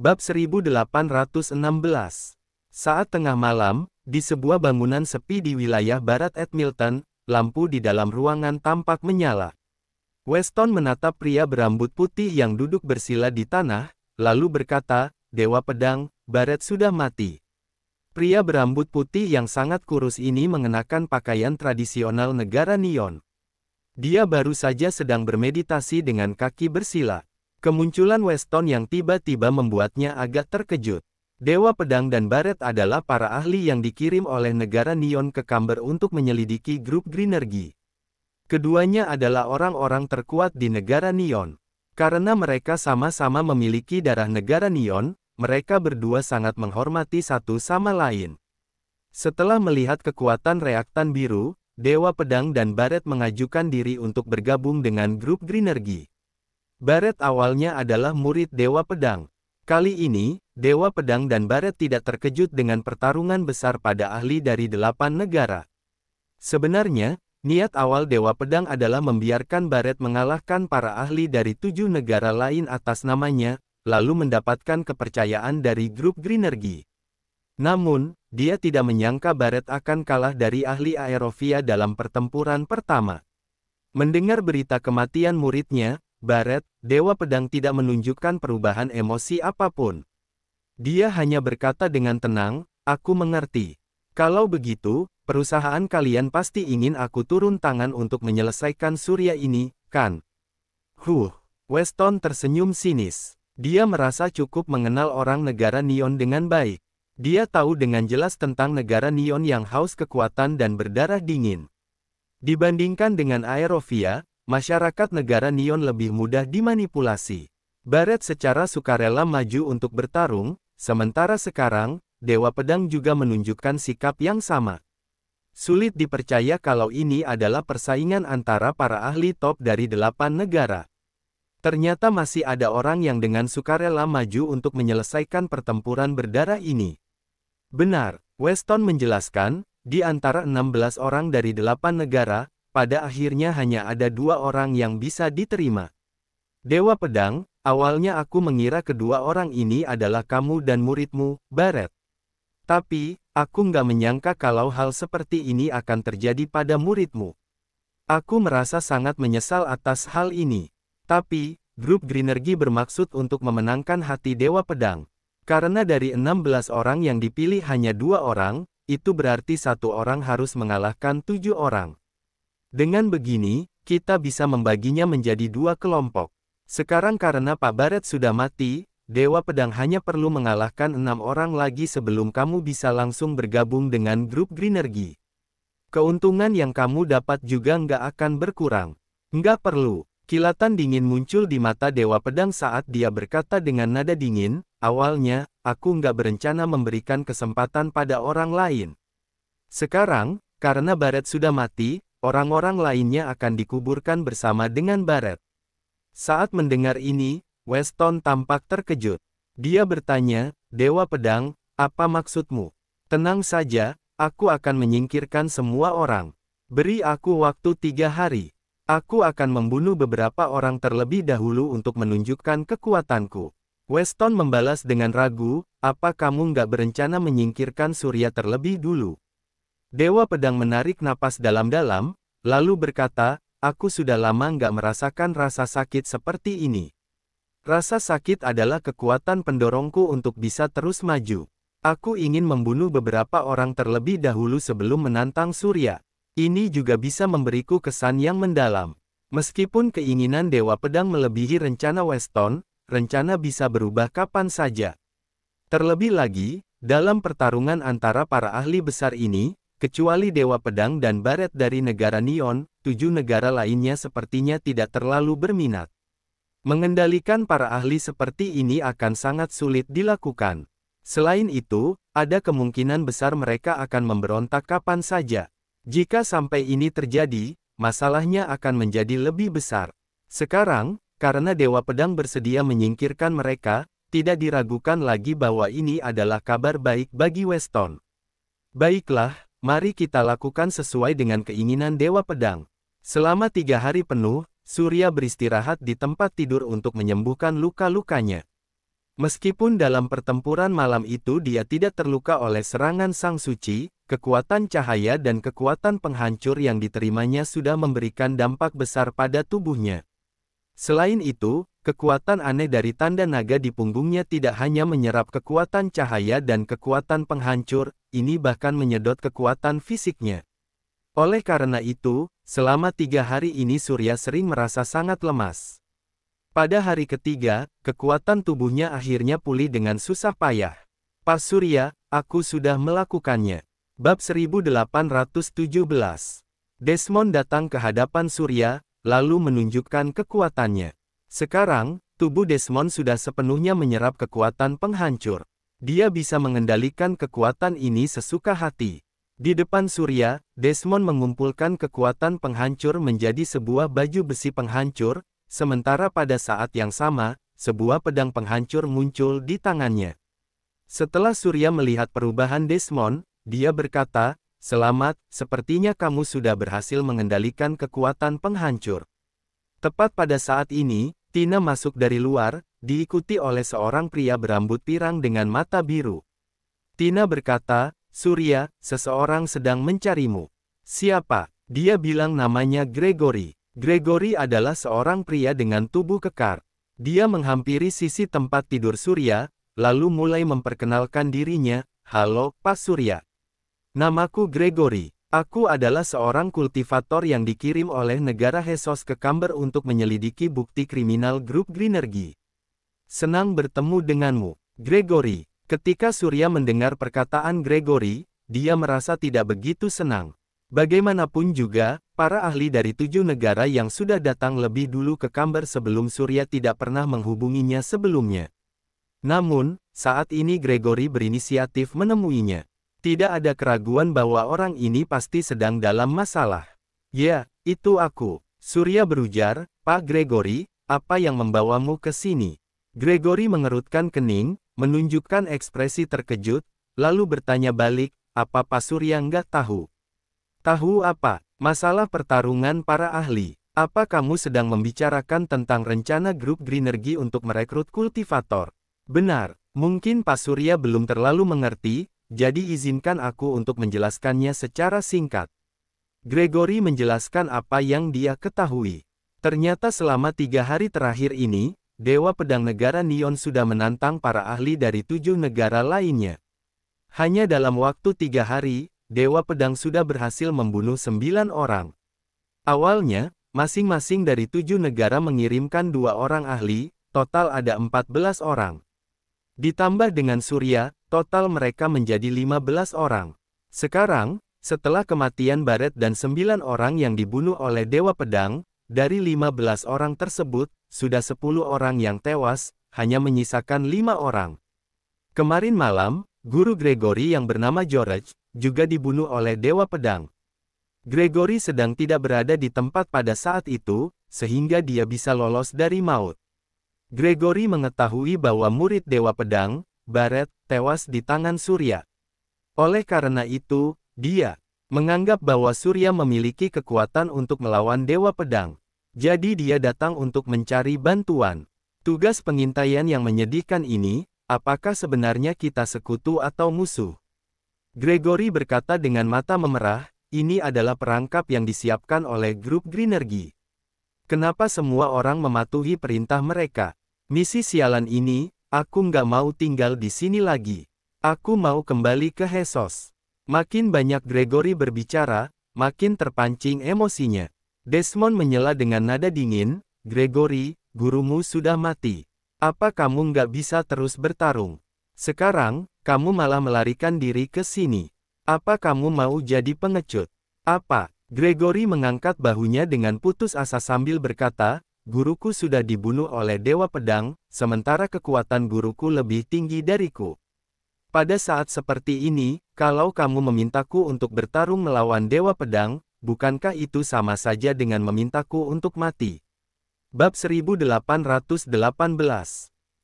Bab 1816 Saat tengah malam, di sebuah bangunan sepi di wilayah barat Edmilton, lampu di dalam ruangan tampak menyala. Weston menatap pria berambut putih yang duduk bersila di tanah, lalu berkata, Dewa Pedang, Barret sudah mati. Pria berambut putih yang sangat kurus ini mengenakan pakaian tradisional negara Nyon. Dia baru saja sedang bermeditasi dengan kaki bersila. Kemunculan Weston yang tiba-tiba membuatnya agak terkejut. Dewa Pedang dan Baret adalah para ahli yang dikirim oleh negara Neon ke Kamber untuk menyelidiki grup Greenergy. Keduanya adalah orang-orang terkuat di negara Neon. Karena mereka sama-sama memiliki darah negara Neon, mereka berdua sangat menghormati satu sama lain. Setelah melihat kekuatan reaktan biru, Dewa Pedang dan Baret mengajukan diri untuk bergabung dengan grup Greenergy. Baret awalnya adalah murid Dewa Pedang. Kali ini, Dewa Pedang dan Baret tidak terkejut dengan pertarungan besar pada ahli dari delapan negara. Sebenarnya, niat awal Dewa Pedang adalah membiarkan Baret mengalahkan para ahli dari tujuh negara lain atas namanya, lalu mendapatkan kepercayaan dari grup Greenergy. Namun, dia tidak menyangka Baret akan kalah dari ahli Aerovia dalam pertempuran pertama. Mendengar berita kematian muridnya, Baret, Dewa Pedang tidak menunjukkan perubahan emosi apapun. Dia hanya berkata dengan tenang, aku mengerti. Kalau begitu, perusahaan kalian pasti ingin aku turun tangan untuk menyelesaikan Surya ini, kan? Huh, Weston tersenyum sinis. Dia merasa cukup mengenal orang negara Neon dengan baik. Dia tahu dengan jelas tentang negara Neon yang haus kekuatan dan berdarah dingin. Dibandingkan dengan Aerovia, masyarakat negara Neon lebih mudah dimanipulasi. Barat secara sukarela maju untuk bertarung, sementara sekarang, Dewa Pedang juga menunjukkan sikap yang sama. Sulit dipercaya kalau ini adalah persaingan antara para ahli top dari delapan negara. Ternyata masih ada orang yang dengan sukarela maju untuk menyelesaikan pertempuran berdarah ini. Benar, Weston menjelaskan, di antara 16 orang dari delapan negara, pada akhirnya hanya ada dua orang yang bisa diterima. Dewa Pedang, awalnya aku mengira kedua orang ini adalah kamu dan muridmu, Baret. Tapi, aku nggak menyangka kalau hal seperti ini akan terjadi pada muridmu. Aku merasa sangat menyesal atas hal ini. Tapi, grup Greenergy bermaksud untuk memenangkan hati Dewa Pedang. Karena dari 16 orang yang dipilih hanya dua orang, itu berarti satu orang harus mengalahkan tujuh orang. Dengan begini, kita bisa membaginya menjadi dua kelompok. Sekarang karena Pak Baret sudah mati, Dewa Pedang hanya perlu mengalahkan enam orang lagi sebelum kamu bisa langsung bergabung dengan grup Greenergy. Keuntungan yang kamu dapat juga nggak akan berkurang. Nggak perlu. Kilatan dingin muncul di mata Dewa Pedang saat dia berkata dengan nada dingin, awalnya, aku nggak berencana memberikan kesempatan pada orang lain. Sekarang, karena Baret sudah mati, orang-orang lainnya akan dikuburkan bersama dengan Barret. Saat mendengar ini, Weston tampak terkejut. Dia bertanya, Dewa Pedang, apa maksudmu? Tenang saja, aku akan menyingkirkan semua orang. Beri aku waktu tiga hari. Aku akan membunuh beberapa orang terlebih dahulu untuk menunjukkan kekuatanku. Weston membalas dengan ragu, apa kamu nggak berencana menyingkirkan Surya terlebih dulu? Dewa Pedang menarik napas dalam-dalam, lalu berkata, Aku sudah lama nggak merasakan rasa sakit seperti ini. Rasa sakit adalah kekuatan pendorongku untuk bisa terus maju. Aku ingin membunuh beberapa orang terlebih dahulu sebelum menantang Surya. Ini juga bisa memberiku kesan yang mendalam. Meskipun keinginan Dewa Pedang melebihi rencana Weston, rencana bisa berubah kapan saja. Terlebih lagi, dalam pertarungan antara para ahli besar ini, Kecuali Dewa Pedang dan Baret dari negara Neon, tujuh negara lainnya sepertinya tidak terlalu berminat. Mengendalikan para ahli seperti ini akan sangat sulit dilakukan. Selain itu, ada kemungkinan besar mereka akan memberontak kapan saja. Jika sampai ini terjadi, masalahnya akan menjadi lebih besar. Sekarang, karena Dewa Pedang bersedia menyingkirkan mereka, tidak diragukan lagi bahwa ini adalah kabar baik bagi Weston. Baiklah, mari kita lakukan sesuai dengan keinginan Dewa Pedang. Selama tiga hari penuh, Surya beristirahat di tempat tidur untuk menyembuhkan luka-lukanya. Meskipun dalam pertempuran malam itu dia tidak terluka oleh serangan Sang Suci, kekuatan cahaya dan kekuatan penghancur yang diterimanya sudah memberikan dampak besar pada tubuhnya. Selain itu, kekuatan aneh dari tanda naga di punggungnya tidak hanya menyerap kekuatan cahaya dan kekuatan penghancur, ini bahkan menyedot kekuatan fisiknya. Oleh karena itu, selama tiga hari ini Surya sering merasa sangat lemas. Pada hari ketiga, kekuatan tubuhnya akhirnya pulih dengan susah payah. Pak Surya, aku sudah melakukannya. Bab 1817 Desmond datang ke hadapan Surya, lalu menunjukkan kekuatannya. Sekarang, tubuh Desmond sudah sepenuhnya menyerap kekuatan penghancur. Dia bisa mengendalikan kekuatan ini sesuka hati. Di depan Surya, Desmond mengumpulkan kekuatan penghancur menjadi sebuah baju besi penghancur, sementara pada saat yang sama, sebuah pedang penghancur muncul di tangannya. Setelah Surya melihat perubahan Desmond, dia berkata, Selamat, sepertinya kamu sudah berhasil mengendalikan kekuatan penghancur. Tepat pada saat ini, Tina masuk dari luar, diikuti oleh seorang pria berambut pirang dengan mata biru. Tina berkata, Surya, seseorang sedang mencarimu. Siapa? Dia bilang namanya Gregory. Gregory adalah seorang pria dengan tubuh kekar. Dia menghampiri sisi tempat tidur Surya, lalu mulai memperkenalkan dirinya, Halo, Pak Surya. Namaku Gregory. Aku adalah seorang kultivator yang dikirim oleh negara Hesos ke Kamber untuk menyelidiki bukti kriminal grup Greenergy. Senang bertemu denganmu, Gregory. Ketika Surya mendengar perkataan Gregory, dia merasa tidak begitu senang. Bagaimanapun juga, para ahli dari tujuh negara yang sudah datang lebih dulu ke kamar sebelum Surya tidak pernah menghubunginya sebelumnya. Namun, saat ini Gregory berinisiatif menemuinya. Tidak ada keraguan bahwa orang ini pasti sedang dalam masalah. Ya, itu aku. Surya berujar, Pak Gregory, apa yang membawamu ke sini? Gregory mengerutkan kening, menunjukkan ekspresi terkejut, lalu bertanya balik, apa Pak Surya nggak tahu? Tahu apa? Masalah pertarungan para ahli. Apa kamu sedang membicarakan tentang rencana grup Greenergy untuk merekrut kultivator? Benar, mungkin Pak Surya belum terlalu mengerti, jadi izinkan aku untuk menjelaskannya secara singkat. Gregory menjelaskan apa yang dia ketahui. Ternyata selama tiga hari terakhir ini, Dewa Pedang Negara Nion sudah menantang para ahli dari tujuh negara lainnya. Hanya dalam waktu tiga hari, Dewa Pedang sudah berhasil membunuh sembilan orang. Awalnya, masing-masing dari tujuh negara mengirimkan dua orang ahli, total ada empat belas orang. Ditambah dengan Surya, total mereka menjadi lima belas orang. Sekarang, setelah kematian Baret dan sembilan orang yang dibunuh oleh Dewa Pedang, dari lima belas orang tersebut, sudah sepuluh orang yang tewas, hanya menyisakan lima orang. Kemarin malam, guru Gregory yang bernama George, juga dibunuh oleh Dewa Pedang. Gregory sedang tidak berada di tempat pada saat itu, sehingga dia bisa lolos dari maut. Gregory mengetahui bahwa murid Dewa Pedang, Barret, tewas di tangan Surya. Oleh karena itu, dia menganggap bahwa Surya memiliki kekuatan untuk melawan Dewa Pedang. Jadi dia datang untuk mencari bantuan. Tugas pengintaian yang menyedihkan ini, apakah sebenarnya kita sekutu atau musuh? Gregory berkata dengan mata memerah, ini adalah perangkap yang disiapkan oleh grup Greenergy. Kenapa semua orang mematuhi perintah mereka? Misi sialan ini, aku nggak mau tinggal di sini lagi. Aku mau kembali ke Hesos. Makin banyak Gregory berbicara, makin terpancing emosinya. Desmond menyela dengan nada dingin, Gregory, gurumu sudah mati. Apa kamu nggak bisa terus bertarung? Sekarang, kamu malah melarikan diri ke sini. Apa kamu mau jadi pengecut? Apa? Gregory mengangkat bahunya dengan putus asa sambil berkata, guruku sudah dibunuh oleh Dewa Pedang, sementara kekuatan guruku lebih tinggi dariku. Pada saat seperti ini, kalau kamu memintaku untuk bertarung melawan Dewa Pedang, bukankah itu sama saja dengan memintaku untuk mati? Bab 1818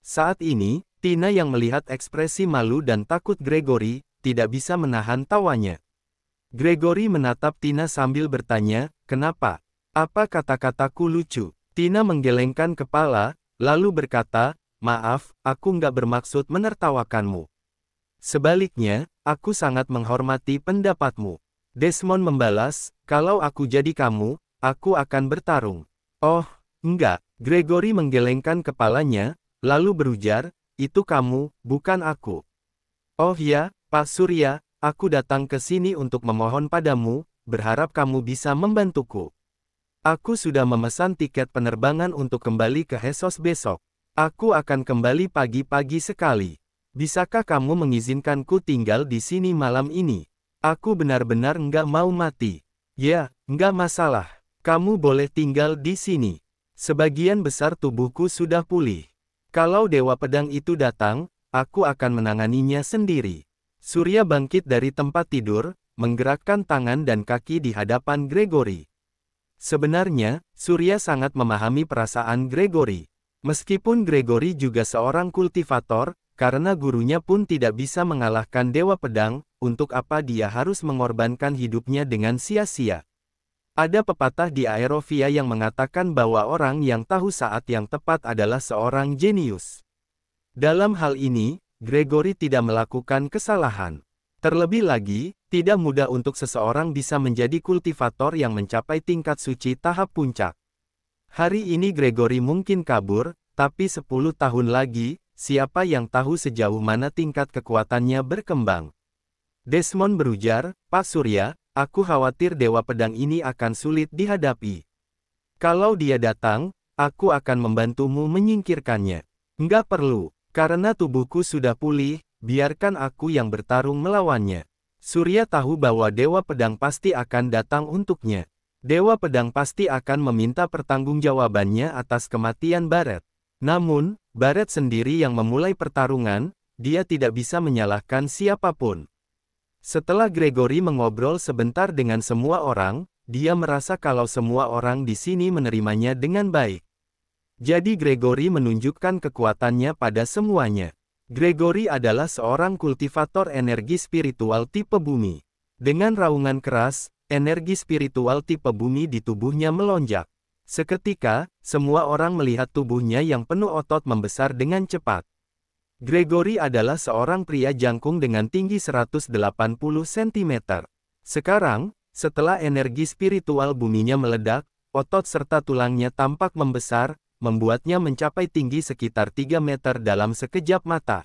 Saat ini, Tina yang melihat ekspresi malu dan takut Gregory, tidak bisa menahan tawanya. Gregory menatap Tina sambil bertanya, kenapa? Apa kata-kataku lucu? Tina menggelengkan kepala, lalu berkata, maaf, aku nggak bermaksud menertawakanmu. Sebaliknya, aku sangat menghormati pendapatmu. Desmond membalas, kalau aku jadi kamu, aku akan bertarung. Oh, enggak. Gregory menggelengkan kepalanya, lalu berujar, itu kamu, bukan aku. Oh ya, Pak Surya, aku datang ke sini untuk memohon padamu, berharap kamu bisa membantuku. Aku sudah memesan tiket penerbangan untuk kembali ke Hesos besok. Aku akan kembali pagi-pagi sekali. Bisakah kamu mengizinkanku tinggal di sini malam ini? Aku benar-benar nggak mau mati. Ya, nggak masalah. Kamu boleh tinggal di sini. Sebagian besar tubuhku sudah pulih. Kalau Dewa Pedang itu datang, aku akan menanganinya sendiri. Surya bangkit dari tempat tidur, menggerakkan tangan dan kaki di hadapan Gregory. Sebenarnya, Surya sangat memahami perasaan Gregory. Meskipun Gregory juga seorang kultivator, karena gurunya pun tidak bisa mengalahkan Dewa Pedang, untuk apa dia harus mengorbankan hidupnya dengan sia-sia. Ada pepatah di Aerovia yang mengatakan bahwa orang yang tahu saat yang tepat adalah seorang jenius. Dalam hal ini, Gregory tidak melakukan kesalahan. Terlebih lagi, tidak mudah untuk seseorang bisa menjadi kultivator yang mencapai tingkat suci tahap puncak. Hari ini Gregory mungkin kabur, tapi 10 tahun lagi, siapa yang tahu sejauh mana tingkat kekuatannya berkembang. Desmond berujar, Pak Surya, aku khawatir Dewa Pedang ini akan sulit dihadapi. Kalau dia datang, aku akan membantumu menyingkirkannya. Enggak perlu, karena tubuhku sudah pulih, biarkan aku yang bertarung melawannya. Surya tahu bahwa Dewa Pedang pasti akan datang untuknya. Dewa Pedang pasti akan meminta pertanggungjawabannya atas kematian Barret. Namun, Barret sendiri yang memulai pertarungan, dia tidak bisa menyalahkan siapapun. Setelah Gregory mengobrol sebentar dengan semua orang, dia merasa kalau semua orang di sini menerimanya dengan baik. Jadi Gregory menunjukkan kekuatannya pada semuanya. Gregory adalah seorang kultivator energi spiritual tipe bumi. Dengan raungan keras, energi spiritual tipe bumi di tubuhnya melonjak. Seketika, semua orang melihat tubuhnya yang penuh otot membesar dengan cepat. Gregory adalah seorang pria jangkung dengan tinggi 180 cm. Sekarang, setelah energi spiritual buminya meledak, otot serta tulangnya tampak membesar, membuatnya mencapai tinggi sekitar 3 meter dalam sekejap mata.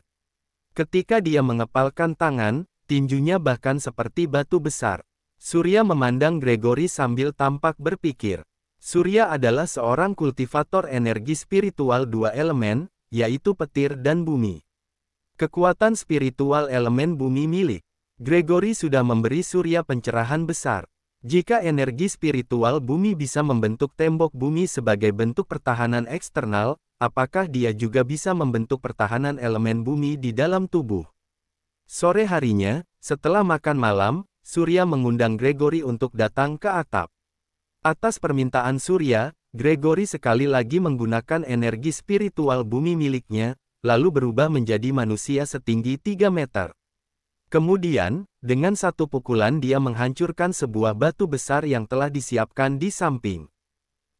Ketika dia mengepalkan tangan, tinjunya bahkan seperti batu besar. Surya memandang Gregory sambil tampak berpikir. Surya adalah seorang kultivator energi spiritual dua elemen, yaitu petir dan bumi. Kekuatan spiritual elemen bumi milik Gregory sudah memberi surya pencerahan besar. Jika energi spiritual bumi bisa membentuk tembok bumi sebagai bentuk pertahanan eksternal, apakah dia juga bisa membentuk pertahanan elemen bumi di dalam tubuh? Sore harinya, setelah makan malam, Surya mengundang Gregory untuk datang ke atap. Atas permintaan Surya, Gregory sekali lagi menggunakan energi spiritual bumi miliknya, lalu berubah menjadi manusia setinggi 3 meter. Kemudian, dengan satu pukulan dia menghancurkan sebuah batu besar yang telah disiapkan di samping.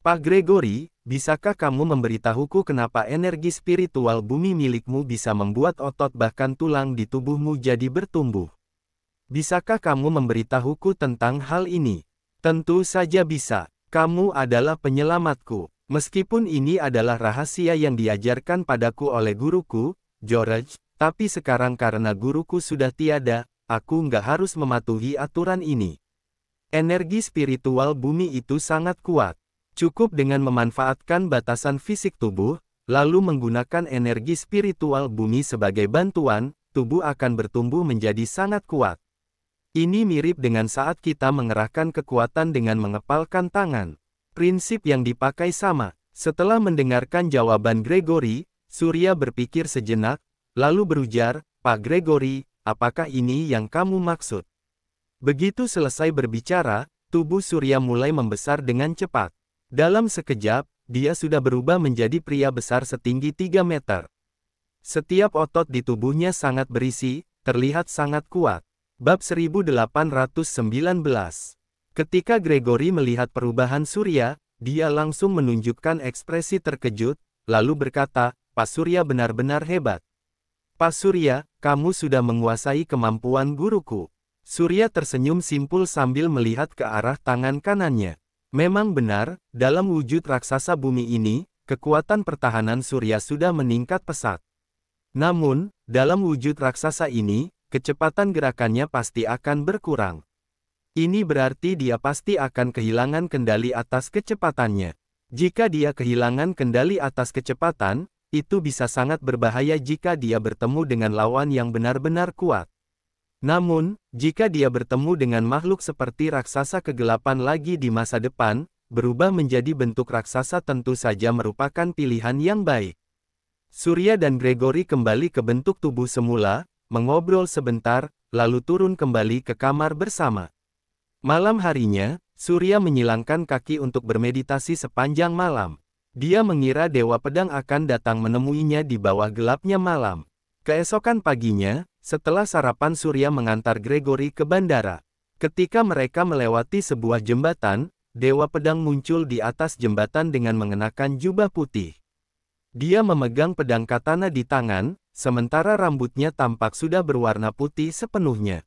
Pak Gregory, bisakah kamu memberitahuku kenapa energi spiritual bumi milikmu bisa membuat otot bahkan tulang di tubuhmu jadi bertumbuh? Bisakah kamu memberitahuku tentang hal ini? Tentu saja bisa. Kamu adalah penyelamatku. Meskipun ini adalah rahasia yang diajarkan padaku oleh guruku, George, tapi sekarang karena guruku sudah tiada, aku nggak harus mematuhi aturan ini. Energi spiritual bumi itu sangat kuat. Cukup dengan memanfaatkan batasan fisik tubuh, lalu menggunakan energi spiritual bumi sebagai bantuan, tubuh akan bertumbuh menjadi sangat kuat. Ini mirip dengan saat kita mengerahkan kekuatan dengan mengepalkan tangan. Prinsip yang dipakai sama. Setelah mendengarkan jawaban Gregory, Surya berpikir sejenak, lalu berujar, Pak Gregory, apakah ini yang kamu maksud? Begitu selesai berbicara, tubuh Surya mulai membesar dengan cepat. Dalam sekejap, dia sudah berubah menjadi pria besar setinggi 3 meter. Setiap otot di tubuhnya sangat berisi, terlihat sangat kuat. Bab 1819 Ketika Gregory melihat perubahan Surya, dia langsung menunjukkan ekspresi terkejut, lalu berkata, Pak Surya benar-benar hebat. Pak Surya, kamu sudah menguasai kemampuan guruku. Surya tersenyum simpul sambil melihat ke arah tangan kanannya. Memang benar, dalam wujud raksasa bumi ini, kekuatan pertahanan Surya sudah meningkat pesat. Namun, dalam wujud raksasa ini, kecepatan gerakannya pasti akan berkurang. Ini berarti dia pasti akan kehilangan kendali atas kecepatannya. Jika dia kehilangan kendali atas kecepatan, itu bisa sangat berbahaya jika dia bertemu dengan lawan yang benar-benar kuat. Namun, jika dia bertemu dengan makhluk seperti raksasa kegelapan lagi di masa depan, berubah menjadi bentuk raksasa tentu saja merupakan pilihan yang baik. Surya dan Gregory kembali ke bentuk tubuh semula, mengobrol sebentar, lalu turun kembali ke kamar bersama. Malam harinya, Surya menyilangkan kaki untuk bermeditasi sepanjang malam. Dia mengira Dewa Pedang akan datang menemuinya di bawah gelapnya malam. Keesokan paginya, setelah sarapan Surya mengantar Gregory ke bandara. Ketika mereka melewati sebuah jembatan, Dewa Pedang muncul di atas jembatan dengan mengenakan jubah putih. Dia memegang pedang katana di tangan, sementara rambutnya tampak sudah berwarna putih sepenuhnya.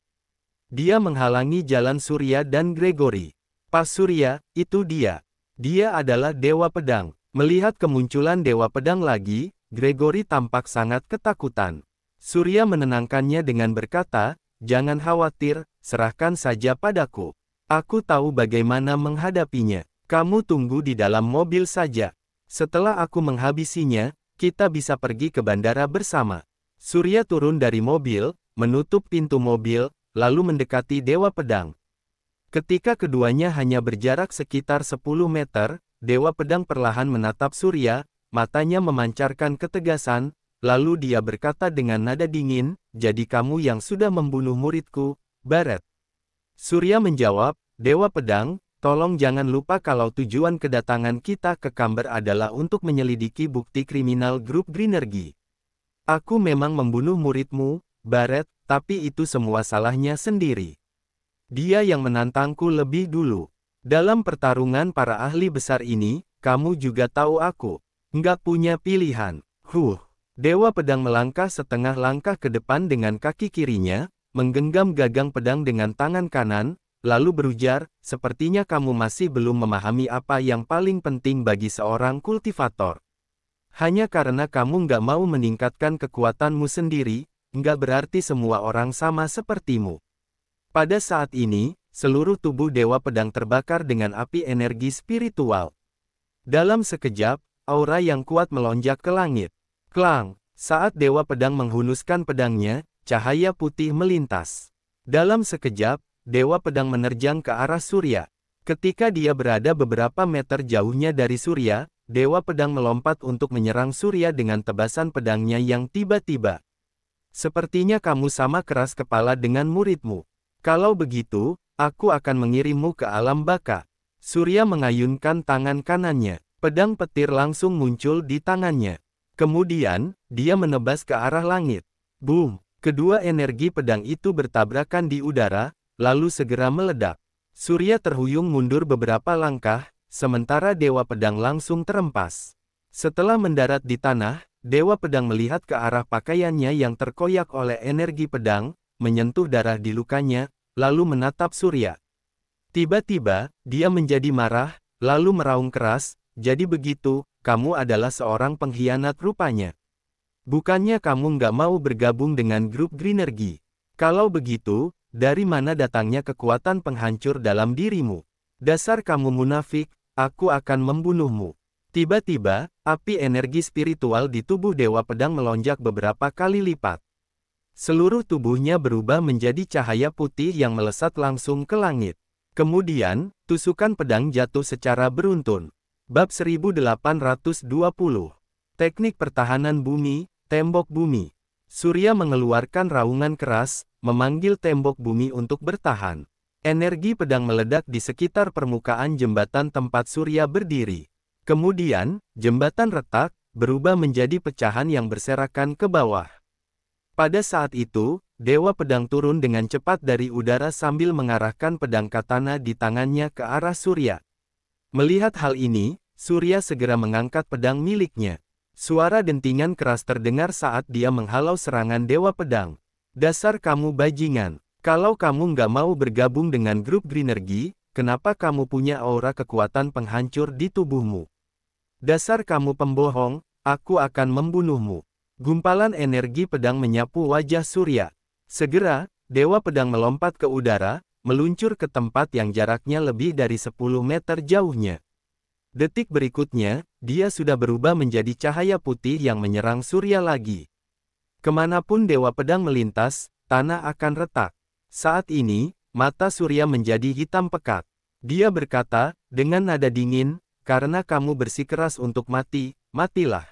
Dia menghalangi jalan Surya dan Gregory. Pas Surya, itu dia. Dia adalah Dewa Pedang. Melihat kemunculan Dewa Pedang lagi, Gregory tampak sangat ketakutan. Surya menenangkannya dengan berkata, Jangan khawatir, serahkan saja padaku. Aku tahu bagaimana menghadapinya. Kamu tunggu di dalam mobil saja. Setelah aku menghabisinya, kita bisa pergi ke bandara bersama. Surya turun dari mobil, menutup pintu mobil, lalu mendekati Dewa Pedang. Ketika keduanya hanya berjarak sekitar 10 meter, Dewa Pedang perlahan menatap Surya, matanya memancarkan ketegasan, lalu dia berkata dengan nada dingin, jadi kamu yang sudah membunuh muridku, Barat. Surya menjawab, Dewa Pedang, Tolong jangan lupa kalau tujuan kedatangan kita ke Kamber adalah untuk menyelidiki bukti kriminal grup Greenergy. Aku memang membunuh muridmu, Barret, tapi itu semua salahnya sendiri. Dia yang menantangku lebih dulu. Dalam pertarungan para ahli besar ini, kamu juga tahu aku. Nggak punya pilihan. Huh. Dewa pedang melangkah setengah langkah ke depan dengan kaki kirinya, menggenggam gagang pedang dengan tangan kanan, lalu berujar, sepertinya kamu masih belum memahami apa yang paling penting bagi seorang kultivator. Hanya karena kamu nggak mau meningkatkan kekuatanmu sendiri, nggak berarti semua orang sama sepertimu. Pada saat ini, seluruh tubuh Dewa Pedang terbakar dengan api energi spiritual. Dalam sekejap, aura yang kuat melonjak ke langit. Klang, saat Dewa Pedang menghunuskan pedangnya, cahaya putih melintas. Dalam sekejap, Dewa Pedang menerjang ke arah Surya. Ketika dia berada beberapa meter jauhnya dari Surya, Dewa Pedang melompat untuk menyerang Surya dengan tebasan pedangnya yang tiba-tiba. Sepertinya kamu sama keras kepala dengan muridmu. Kalau begitu, aku akan mengirimmu ke alam baka. Surya mengayunkan tangan kanannya. Pedang petir langsung muncul di tangannya. Kemudian, dia menebas ke arah langit. Boom! Kedua energi pedang itu bertabrakan di udara, lalu segera meledak. Surya terhuyung mundur beberapa langkah, sementara Dewa Pedang langsung terempas. Setelah mendarat di tanah, Dewa Pedang melihat ke arah pakaiannya yang terkoyak oleh energi pedang, menyentuh darah di lukanya, lalu menatap Surya. Tiba-tiba, dia menjadi marah, lalu meraung keras, jadi begitu, kamu adalah seorang pengkhianat rupanya. Bukannya kamu nggak mau bergabung dengan grup Greenergy. Kalau begitu, dari mana datangnya kekuatan penghancur dalam dirimu? Dasar kamu munafik, aku akan membunuhmu. Tiba-tiba, api energi spiritual di tubuh Dewa Pedang melonjak beberapa kali lipat. Seluruh tubuhnya berubah menjadi cahaya putih yang melesat langsung ke langit. Kemudian, tusukan pedang jatuh secara beruntun. Bab 1820 Teknik Pertahanan Bumi, Tembok Bumi Surya mengeluarkan raungan keras, memanggil tembok bumi untuk bertahan. Energi pedang meledak di sekitar permukaan jembatan tempat Surya berdiri. Kemudian, jembatan retak, berubah menjadi pecahan yang berserakan ke bawah. Pada saat itu, Dewa Pedang turun dengan cepat dari udara sambil mengarahkan pedang katana di tangannya ke arah Surya. Melihat hal ini, Surya segera mengangkat pedang miliknya. Suara dentingan keras terdengar saat dia menghalau serangan Dewa Pedang. Dasar kamu bajingan. Kalau kamu nggak mau bergabung dengan grup Greenergy, kenapa kamu punya aura kekuatan penghancur di tubuhmu? Dasar kamu pembohong, aku akan membunuhmu. Gumpalan energi pedang menyapu wajah Surya. Segera, Dewa Pedang melompat ke udara, meluncur ke tempat yang jaraknya lebih dari 10 meter jauhnya. Detik berikutnya, dia sudah berubah menjadi cahaya putih yang menyerang Surya lagi. Kemanapun Dewa Pedang melintas, tanah akan retak. Saat ini, mata Surya menjadi hitam pekat. Dia berkata, dengan nada dingin, karena kamu bersikeras untuk mati, matilah.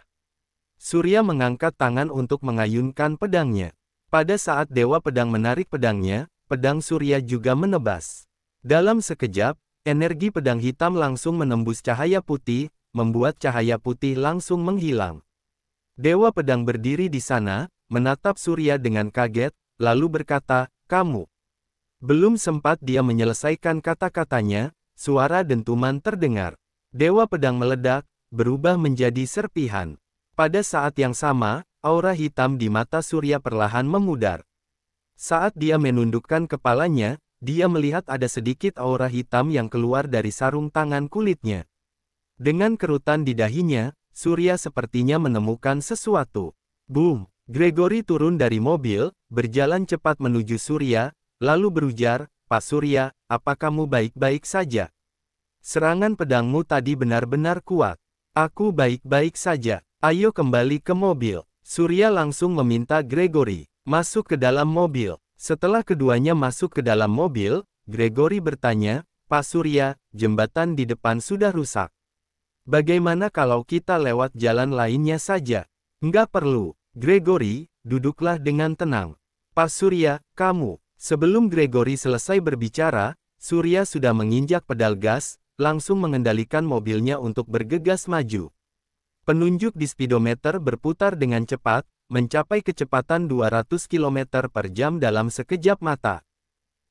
Surya mengangkat tangan untuk mengayunkan pedangnya. Pada saat Dewa Pedang menarik pedangnya, pedang Surya juga menebas. Dalam sekejap, energi pedang hitam langsung menembus cahaya putih, membuat cahaya putih langsung menghilang. Dewa Pedang berdiri di sana, menatap Surya dengan kaget, lalu berkata, kamu. Belum sempat dia menyelesaikan kata-katanya, suara dentuman terdengar. Dewa pedang meledak, berubah menjadi serpihan. Pada saat yang sama, aura hitam di mata Surya perlahan memudar. Saat dia menundukkan kepalanya, dia melihat ada sedikit aura hitam yang keluar dari sarung tangan kulitnya. Dengan kerutan di dahinya, Surya sepertinya menemukan sesuatu. Boom! Gregory turun dari mobil, berjalan cepat menuju Surya, lalu berujar, Pak Surya, apa kamu baik-baik saja? Serangan pedangmu tadi benar-benar kuat. Aku baik-baik saja. Ayo kembali ke mobil. Surya langsung meminta Gregory masuk ke dalam mobil. Setelah keduanya masuk ke dalam mobil, Gregory bertanya, Pak Surya, jembatan di depan sudah rusak. Bagaimana kalau kita lewat jalan lainnya saja? Nggak perlu. Gregory, duduklah dengan tenang. Pak Surya, kamu. Sebelum Gregory selesai berbicara, Surya sudah menginjak pedal gas, langsung mengendalikan mobilnya untuk bergegas maju. Penunjuk di speedometer berputar dengan cepat, mencapai kecepatan 200 km per jam dalam sekejap mata.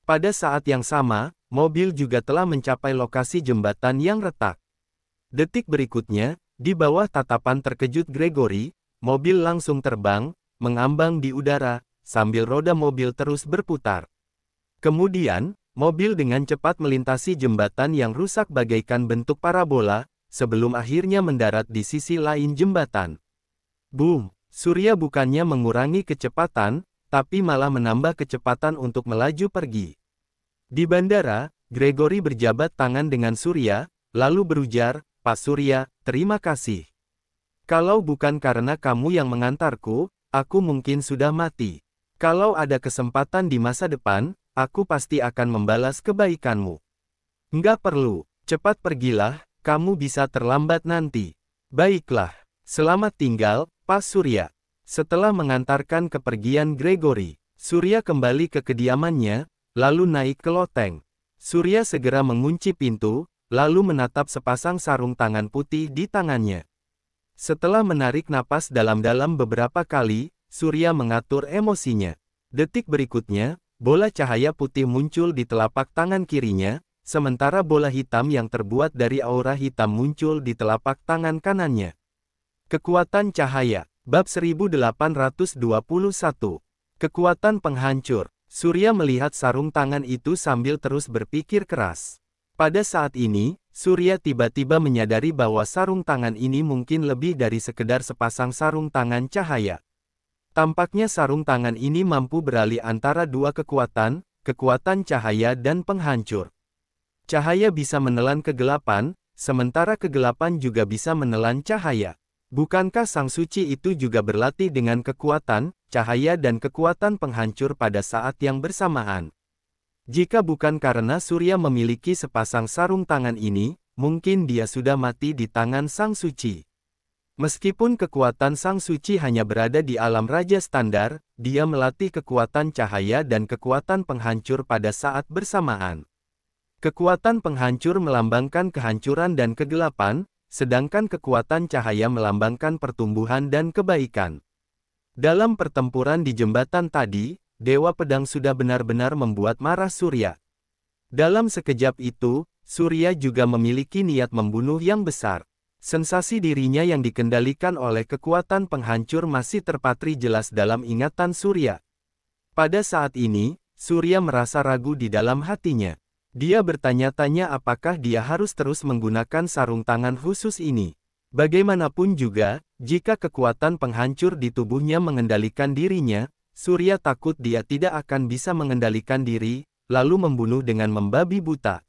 Pada saat yang sama, mobil juga telah mencapai lokasi jembatan yang retak. Detik berikutnya, di bawah tatapan terkejut Gregory, Mobil langsung terbang, mengambang di udara, sambil roda mobil terus berputar. Kemudian, mobil dengan cepat melintasi jembatan yang rusak bagaikan bentuk parabola, sebelum akhirnya mendarat di sisi lain jembatan. Boom! Surya bukannya mengurangi kecepatan, tapi malah menambah kecepatan untuk melaju pergi. Di bandara, Gregory berjabat tangan dengan Surya, lalu berujar, Pak Surya, terima kasih. Kalau bukan karena kamu yang mengantarku, aku mungkin sudah mati. Kalau ada kesempatan di masa depan, aku pasti akan membalas kebaikanmu. Nggak perlu, cepat pergilah, kamu bisa terlambat nanti. Baiklah, selamat tinggal, Pak Surya. Setelah mengantarkan kepergian Gregory, Surya kembali ke kediamannya, lalu naik ke loteng. Surya segera mengunci pintu, lalu menatap sepasang sarung tangan putih di tangannya. Setelah menarik napas dalam-dalam beberapa kali, Surya mengatur emosinya. Detik berikutnya, bola cahaya putih muncul di telapak tangan kirinya, sementara bola hitam yang terbuat dari aura hitam muncul di telapak tangan kanannya. Kekuatan Cahaya Bab 1821 Kekuatan Penghancur Surya melihat sarung tangan itu sambil terus berpikir keras. Pada saat ini, Surya tiba-tiba menyadari bahwa sarung tangan ini mungkin lebih dari sekedar sepasang sarung tangan cahaya. Tampaknya sarung tangan ini mampu beralih antara dua kekuatan, kekuatan cahaya dan penghancur. Cahaya bisa menelan kegelapan, sementara kegelapan juga bisa menelan cahaya. Bukankah Sang Suci itu juga berlatih dengan kekuatan, cahaya dan kekuatan penghancur pada saat yang bersamaan? Jika bukan karena Surya memiliki sepasang sarung tangan ini, mungkin dia sudah mati di tangan Sang Suci. Meskipun kekuatan Sang Suci hanya berada di alam raja standar, dia melatih kekuatan cahaya dan kekuatan penghancur pada saat bersamaan. Kekuatan penghancur melambangkan kehancuran dan kegelapan, sedangkan kekuatan cahaya melambangkan pertumbuhan dan kebaikan. Dalam pertempuran di jembatan tadi, Dewa Pedang sudah benar-benar membuat marah Surya. Dalam sekejap itu, Surya juga memiliki niat membunuh yang besar. Sensasi dirinya yang dikendalikan oleh kekuatan penghancur masih terpatri jelas dalam ingatan Surya. Pada saat ini, Surya merasa ragu di dalam hatinya. Dia bertanya-tanya apakah dia harus terus menggunakan sarung tangan khusus ini. Bagaimanapun juga, jika kekuatan penghancur di tubuhnya mengendalikan dirinya, Surya takut dia tidak akan bisa mengendalikan diri, lalu membunuh dengan membabi buta.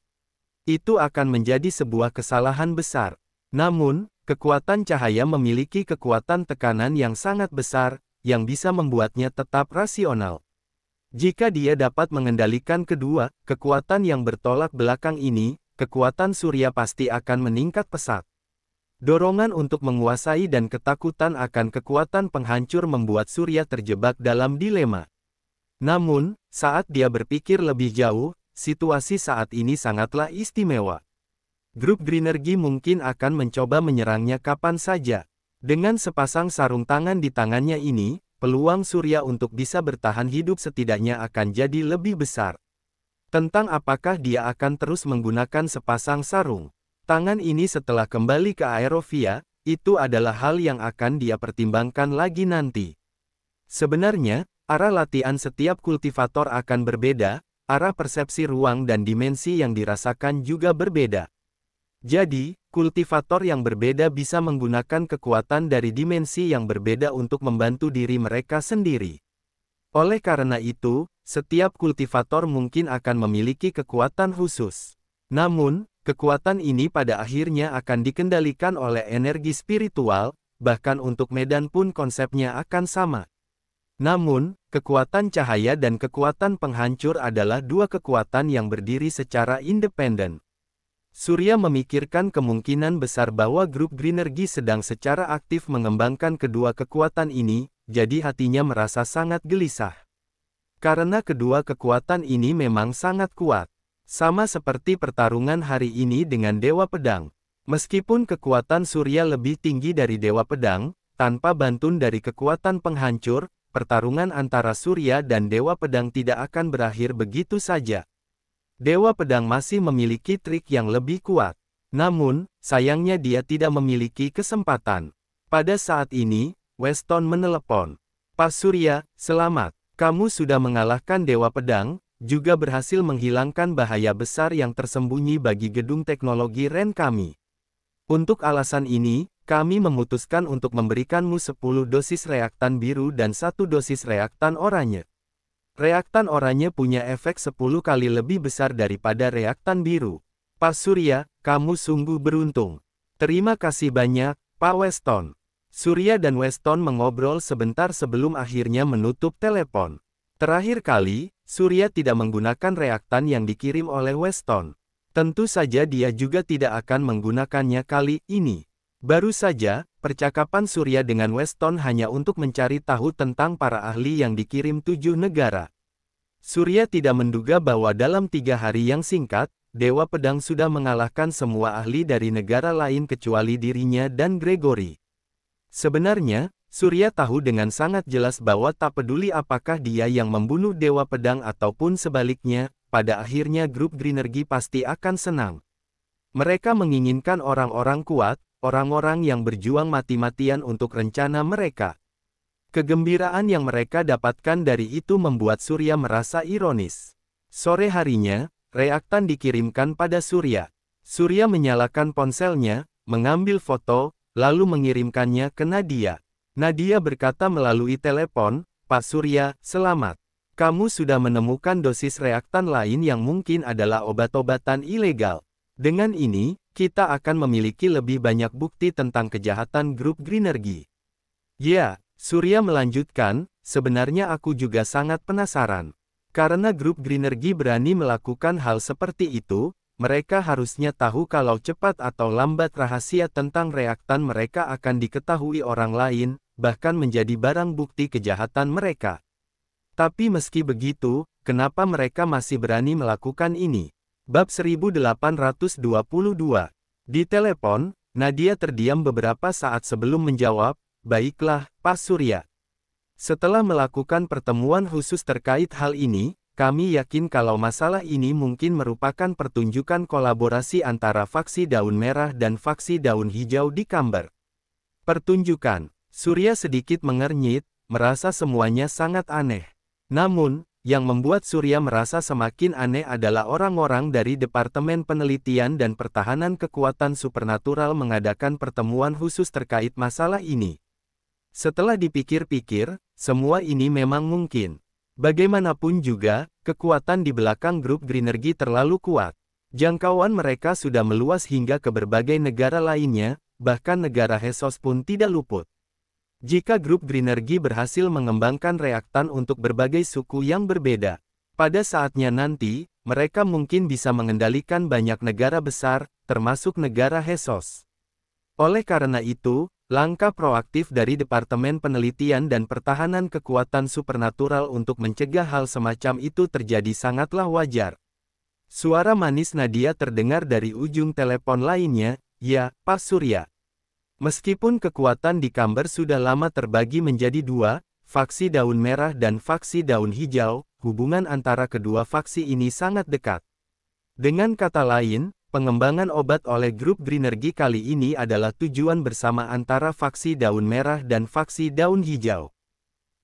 Itu akan menjadi sebuah kesalahan besar. Namun, kekuatan cahaya memiliki kekuatan tekanan yang sangat besar, yang bisa membuatnya tetap rasional. Jika dia dapat mengendalikan kedua, kekuatan yang bertolak belakang ini, kekuatan surya pasti akan meningkat pesat. Dorongan untuk menguasai dan ketakutan akan kekuatan penghancur membuat Surya terjebak dalam dilema. Namun, saat dia berpikir lebih jauh, situasi saat ini sangatlah istimewa. Grup Greenergy mungkin akan mencoba menyerangnya kapan saja. Dengan sepasang sarung tangan di tangannya ini, peluang Surya untuk bisa bertahan hidup setidaknya akan jadi lebih besar. Tentang apakah dia akan terus menggunakan sepasang sarung. Tangan ini setelah kembali ke Aerovia, itu adalah hal yang akan dia pertimbangkan lagi nanti. Sebenarnya, arah latihan setiap kultivator akan berbeda, arah persepsi ruang dan dimensi yang dirasakan juga berbeda. Jadi, kultivator yang berbeda bisa menggunakan kekuatan dari dimensi yang berbeda untuk membantu diri mereka sendiri. Oleh karena itu, setiap kultivator mungkin akan memiliki kekuatan khusus. Namun, Kekuatan ini pada akhirnya akan dikendalikan oleh energi spiritual, bahkan untuk medan pun konsepnya akan sama. Namun, kekuatan cahaya dan kekuatan penghancur adalah dua kekuatan yang berdiri secara independen. Surya memikirkan kemungkinan besar bahwa grup Greenergy sedang secara aktif mengembangkan kedua kekuatan ini, jadi hatinya merasa sangat gelisah. Karena kedua kekuatan ini memang sangat kuat. Sama seperti pertarungan hari ini dengan Dewa Pedang, meskipun kekuatan Surya lebih tinggi dari Dewa Pedang, tanpa bantun dari kekuatan penghancur, pertarungan antara Surya dan Dewa Pedang tidak akan berakhir begitu saja. Dewa Pedang masih memiliki trik yang lebih kuat. Namun, sayangnya dia tidak memiliki kesempatan. Pada saat ini, Weston menelepon. Pak Surya, selamat. Kamu sudah mengalahkan Dewa Pedang, juga berhasil menghilangkan bahaya besar yang tersembunyi bagi gedung teknologi REN kami. Untuk alasan ini, kami memutuskan untuk memberikanmu 10 dosis reaktan biru dan satu dosis reaktan oranye. Reaktan oranye punya efek 10 kali lebih besar daripada reaktan biru. Pak Surya, kamu sungguh beruntung. Terima kasih banyak, Pak Weston. Surya dan Weston mengobrol sebentar sebelum akhirnya menutup telepon. Terakhir kali, Surya tidak menggunakan reaktan yang dikirim oleh Weston. Tentu saja dia juga tidak akan menggunakannya kali ini. Baru saja, percakapan Surya dengan Weston hanya untuk mencari tahu tentang para ahli yang dikirim tujuh negara. Surya tidak menduga bahwa dalam tiga hari yang singkat, Dewa Pedang sudah mengalahkan semua ahli dari negara lain kecuali dirinya dan Gregory. Sebenarnya, Surya tahu dengan sangat jelas bahwa tak peduli apakah dia yang membunuh Dewa Pedang ataupun sebaliknya, pada akhirnya grup Greenergy pasti akan senang. Mereka menginginkan orang-orang kuat, orang-orang yang berjuang mati-matian untuk rencana mereka. Kegembiraan yang mereka dapatkan dari itu membuat Surya merasa ironis. Sore harinya, reaktan dikirimkan pada Surya. Surya menyalakan ponselnya, mengambil foto, lalu mengirimkannya ke Nadia. Nadia berkata melalui telepon, Pak Surya, selamat. Kamu sudah menemukan dosis reaktan lain yang mungkin adalah obat-obatan ilegal. Dengan ini, kita akan memiliki lebih banyak bukti tentang kejahatan grup Greenergy. Ya, Surya melanjutkan, sebenarnya aku juga sangat penasaran. Karena grup Greenergy berani melakukan hal seperti itu, mereka harusnya tahu kalau cepat atau lambat rahasia tentang reaktan mereka akan diketahui orang lain, bahkan menjadi barang bukti kejahatan mereka. Tapi meski begitu, kenapa mereka masih berani melakukan ini? Bab 1822 Di telepon, Nadia terdiam beberapa saat sebelum menjawab, Baiklah, Pak Surya. Setelah melakukan pertemuan khusus terkait hal ini, kami yakin kalau masalah ini mungkin merupakan pertunjukan kolaborasi antara faksi daun merah dan faksi daun hijau di Kamber. Pertunjukan Surya sedikit mengernyit, merasa semuanya sangat aneh. Namun, yang membuat Surya merasa semakin aneh adalah orang-orang dari Departemen Penelitian dan Pertahanan Kekuatan Supernatural mengadakan pertemuan khusus terkait masalah ini. Setelah dipikir-pikir, semua ini memang mungkin. Bagaimanapun juga, kekuatan di belakang grup Greenergy terlalu kuat. Jangkauan mereka sudah meluas hingga ke berbagai negara lainnya, bahkan negara Hesos pun tidak luput. Jika grup Greenergy berhasil mengembangkan reaktan untuk berbagai suku yang berbeda, pada saatnya nanti, mereka mungkin bisa mengendalikan banyak negara besar, termasuk negara Hesos. Oleh karena itu, langkah proaktif dari Departemen Penelitian dan Pertahanan Kekuatan Supernatural untuk mencegah hal semacam itu terjadi sangatlah wajar. Suara manis Nadia terdengar dari ujung telepon lainnya, ya, Pak Surya. Meskipun kekuatan di Kamber sudah lama terbagi menjadi dua, faksi daun merah dan faksi daun hijau, hubungan antara kedua faksi ini sangat dekat. Dengan kata lain, pengembangan obat oleh grup Greenergy kali ini adalah tujuan bersama antara faksi daun merah dan faksi daun hijau.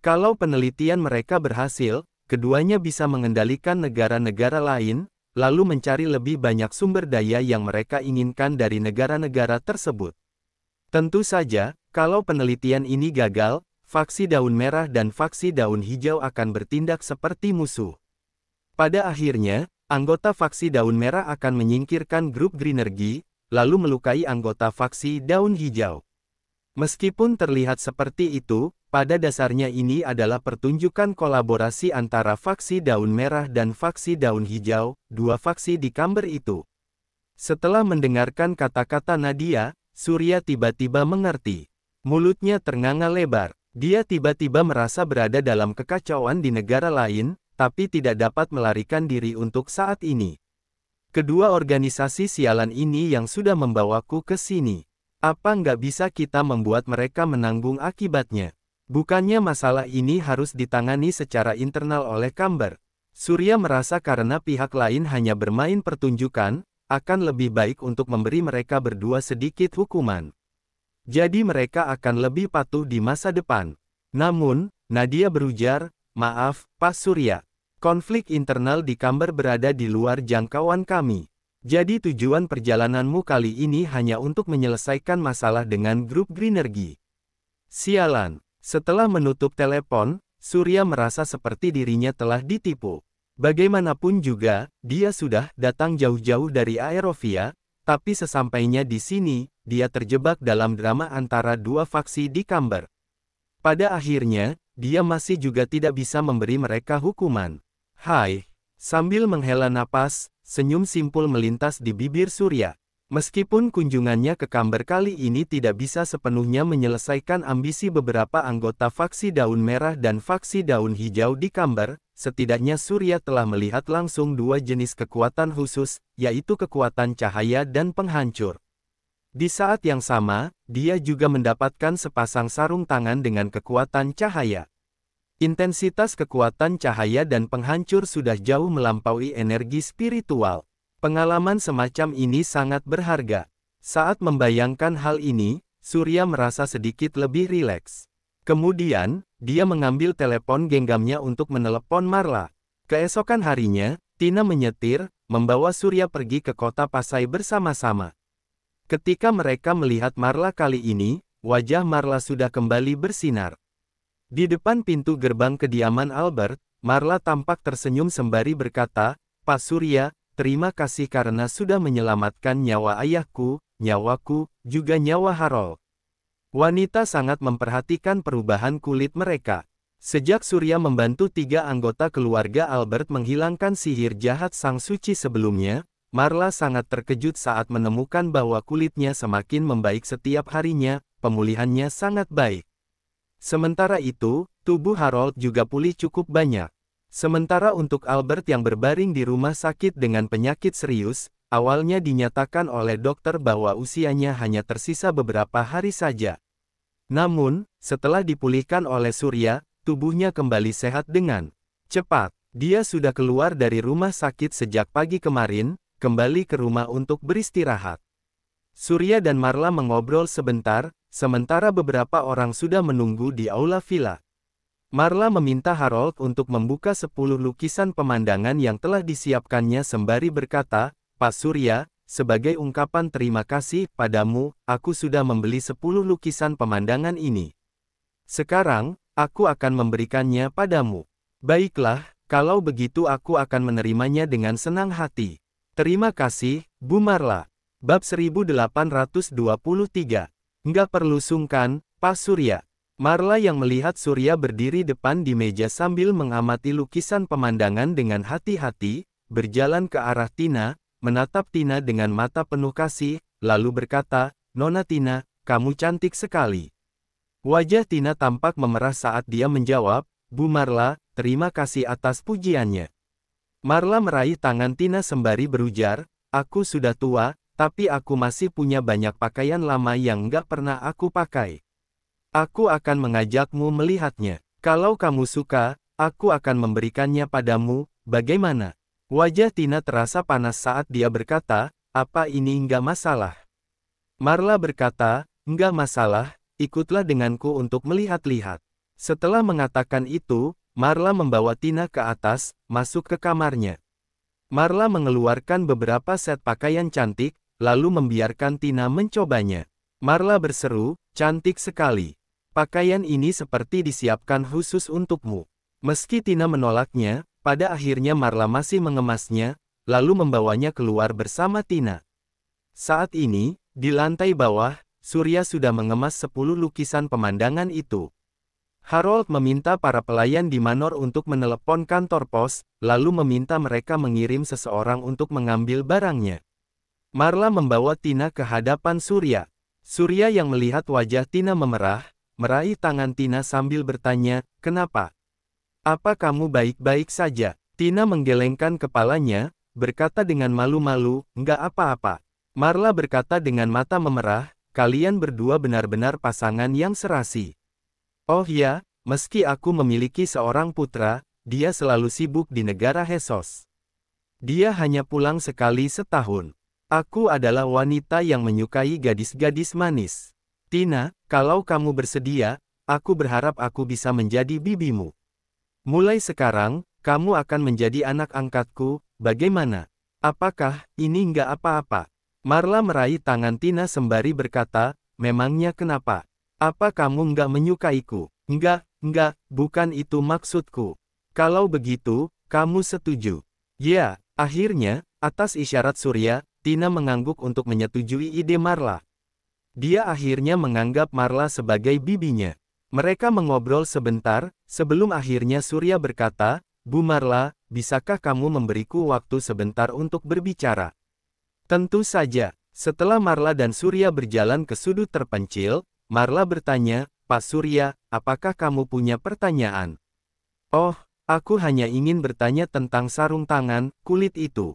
Kalau penelitian mereka berhasil, keduanya bisa mengendalikan negara-negara lain, lalu mencari lebih banyak sumber daya yang mereka inginkan dari negara-negara tersebut. Tentu saja, kalau penelitian ini gagal, faksi daun merah dan faksi daun hijau akan bertindak seperti musuh. Pada akhirnya, anggota faksi daun merah akan menyingkirkan grup Greenergy, lalu melukai anggota faksi daun hijau. Meskipun terlihat seperti itu, pada dasarnya ini adalah pertunjukan kolaborasi antara faksi daun merah dan faksi daun hijau, dua faksi di kamber itu. Setelah mendengarkan kata-kata Nadia, Surya tiba-tiba mengerti. Mulutnya ternganga lebar. Dia tiba-tiba merasa berada dalam kekacauan di negara lain, tapi tidak dapat melarikan diri untuk saat ini. Kedua organisasi sialan ini yang sudah membawaku ke sini. Apa nggak bisa kita membuat mereka menanggung akibatnya? Bukannya masalah ini harus ditangani secara internal oleh Kamber. Surya merasa karena pihak lain hanya bermain pertunjukan, akan lebih baik untuk memberi mereka berdua sedikit hukuman. Jadi mereka akan lebih patuh di masa depan. Namun, Nadia berujar, maaf, Pak Surya. Konflik internal di kamar berada di luar jangkauan kami. Jadi tujuan perjalananmu kali ini hanya untuk menyelesaikan masalah dengan grup Greenergy. Sialan, setelah menutup telepon, Surya merasa seperti dirinya telah ditipu. Bagaimanapun juga, dia sudah datang jauh-jauh dari Aerovia, tapi sesampainya di sini, dia terjebak dalam drama antara dua faksi di Kamber. Pada akhirnya, dia masih juga tidak bisa memberi mereka hukuman. Hai! Sambil menghela napas, senyum simpul melintas di bibir Surya. Meskipun kunjungannya ke Kamber kali ini tidak bisa sepenuhnya menyelesaikan ambisi beberapa anggota faksi daun merah dan faksi daun hijau di Kamber, setidaknya Surya telah melihat langsung dua jenis kekuatan khusus, yaitu kekuatan cahaya dan penghancur. Di saat yang sama, dia juga mendapatkan sepasang sarung tangan dengan kekuatan cahaya. Intensitas kekuatan cahaya dan penghancur sudah jauh melampaui energi spiritual. Pengalaman semacam ini sangat berharga. Saat membayangkan hal ini, Surya merasa sedikit lebih rileks. Kemudian, dia mengambil telepon genggamnya untuk menelepon Marla. Keesokan harinya, Tina menyetir, membawa Surya pergi ke kota Pasai bersama-sama. Ketika mereka melihat Marla kali ini, wajah Marla sudah kembali bersinar. Di depan pintu gerbang kediaman Albert, Marla tampak tersenyum sembari berkata, Pak Surya, Terima kasih karena sudah menyelamatkan nyawa ayahku, nyawaku, juga nyawa Harold. Wanita sangat memperhatikan perubahan kulit mereka. Sejak Surya membantu tiga anggota keluarga Albert menghilangkan sihir jahat Sang Suci sebelumnya, Marla sangat terkejut saat menemukan bahwa kulitnya semakin membaik setiap harinya, pemulihannya sangat baik. Sementara itu, tubuh Harold juga pulih cukup banyak. Sementara untuk Albert yang berbaring di rumah sakit dengan penyakit serius, awalnya dinyatakan oleh dokter bahwa usianya hanya tersisa beberapa hari saja. Namun, setelah dipulihkan oleh Surya, tubuhnya kembali sehat dengan cepat. Dia sudah keluar dari rumah sakit sejak pagi kemarin, kembali ke rumah untuk beristirahat. Surya dan Marla mengobrol sebentar, sementara beberapa orang sudah menunggu di aula villa. Marla meminta Harold untuk membuka sepuluh lukisan pemandangan yang telah disiapkannya sembari berkata, Pak Surya, sebagai ungkapan terima kasih padamu, aku sudah membeli sepuluh lukisan pemandangan ini. Sekarang, aku akan memberikannya padamu. Baiklah, kalau begitu aku akan menerimanya dengan senang hati. Terima kasih, Bu Marla. Bab 1823. Nggak perlu sungkan, Pak Surya. Marla yang melihat Surya berdiri depan di meja sambil mengamati lukisan pemandangan dengan hati-hati, berjalan ke arah Tina, menatap Tina dengan mata penuh kasih, lalu berkata, Nona Tina, kamu cantik sekali. Wajah Tina tampak memerah saat dia menjawab, Bu Marla, terima kasih atas pujiannya. Marla meraih tangan Tina sembari berujar, aku sudah tua, tapi aku masih punya banyak pakaian lama yang nggak pernah aku pakai. Aku akan mengajakmu melihatnya. Kalau kamu suka, aku akan memberikannya padamu, bagaimana? Wajah Tina terasa panas saat dia berkata, apa ini nggak masalah? Marla berkata, nggak masalah, ikutlah denganku untuk melihat-lihat. Setelah mengatakan itu, Marla membawa Tina ke atas, masuk ke kamarnya. Marla mengeluarkan beberapa set pakaian cantik, lalu membiarkan Tina mencobanya. Marla berseru, cantik sekali. Pakaian ini seperti disiapkan khusus untukmu. Meski Tina menolaknya, pada akhirnya Marla masih mengemasnya, lalu membawanya keluar bersama Tina. Saat ini, di lantai bawah, Surya sudah mengemas 10 lukisan pemandangan itu. Harold meminta para pelayan di Manor untuk menelepon kantor pos, lalu meminta mereka mengirim seseorang untuk mengambil barangnya. Marla membawa Tina ke hadapan Surya. Surya yang melihat wajah Tina memerah, meraih tangan Tina sambil bertanya, kenapa? Apa kamu baik-baik saja? Tina menggelengkan kepalanya, berkata dengan malu-malu, nggak apa-apa. Marla berkata dengan mata memerah, kalian berdua benar-benar pasangan yang serasi. Oh ya, meski aku memiliki seorang putra, dia selalu sibuk di negara Hesos. Dia hanya pulang sekali setahun. Aku adalah wanita yang menyukai gadis-gadis manis. Tina, kalau kamu bersedia, aku berharap aku bisa menjadi bibimu. Mulai sekarang, kamu akan menjadi anak angkatku, bagaimana? Apakah, ini nggak apa-apa? Marla meraih tangan Tina sembari berkata, memangnya kenapa? Apa kamu nggak menyukaiku? Nggak, nggak, bukan itu maksudku. Kalau begitu, kamu setuju. Ya, akhirnya, atas isyarat Surya, Tina mengangguk untuk menyetujui ide Marla. Dia akhirnya menganggap Marla sebagai bibinya. Mereka mengobrol sebentar, sebelum akhirnya Surya berkata, Bu Marla, bisakah kamu memberiku waktu sebentar untuk berbicara? Tentu saja, setelah Marla dan Surya berjalan ke sudut terpencil, Marla bertanya, Pak Surya, apakah kamu punya pertanyaan? Oh, aku hanya ingin bertanya tentang sarung tangan, kulit itu.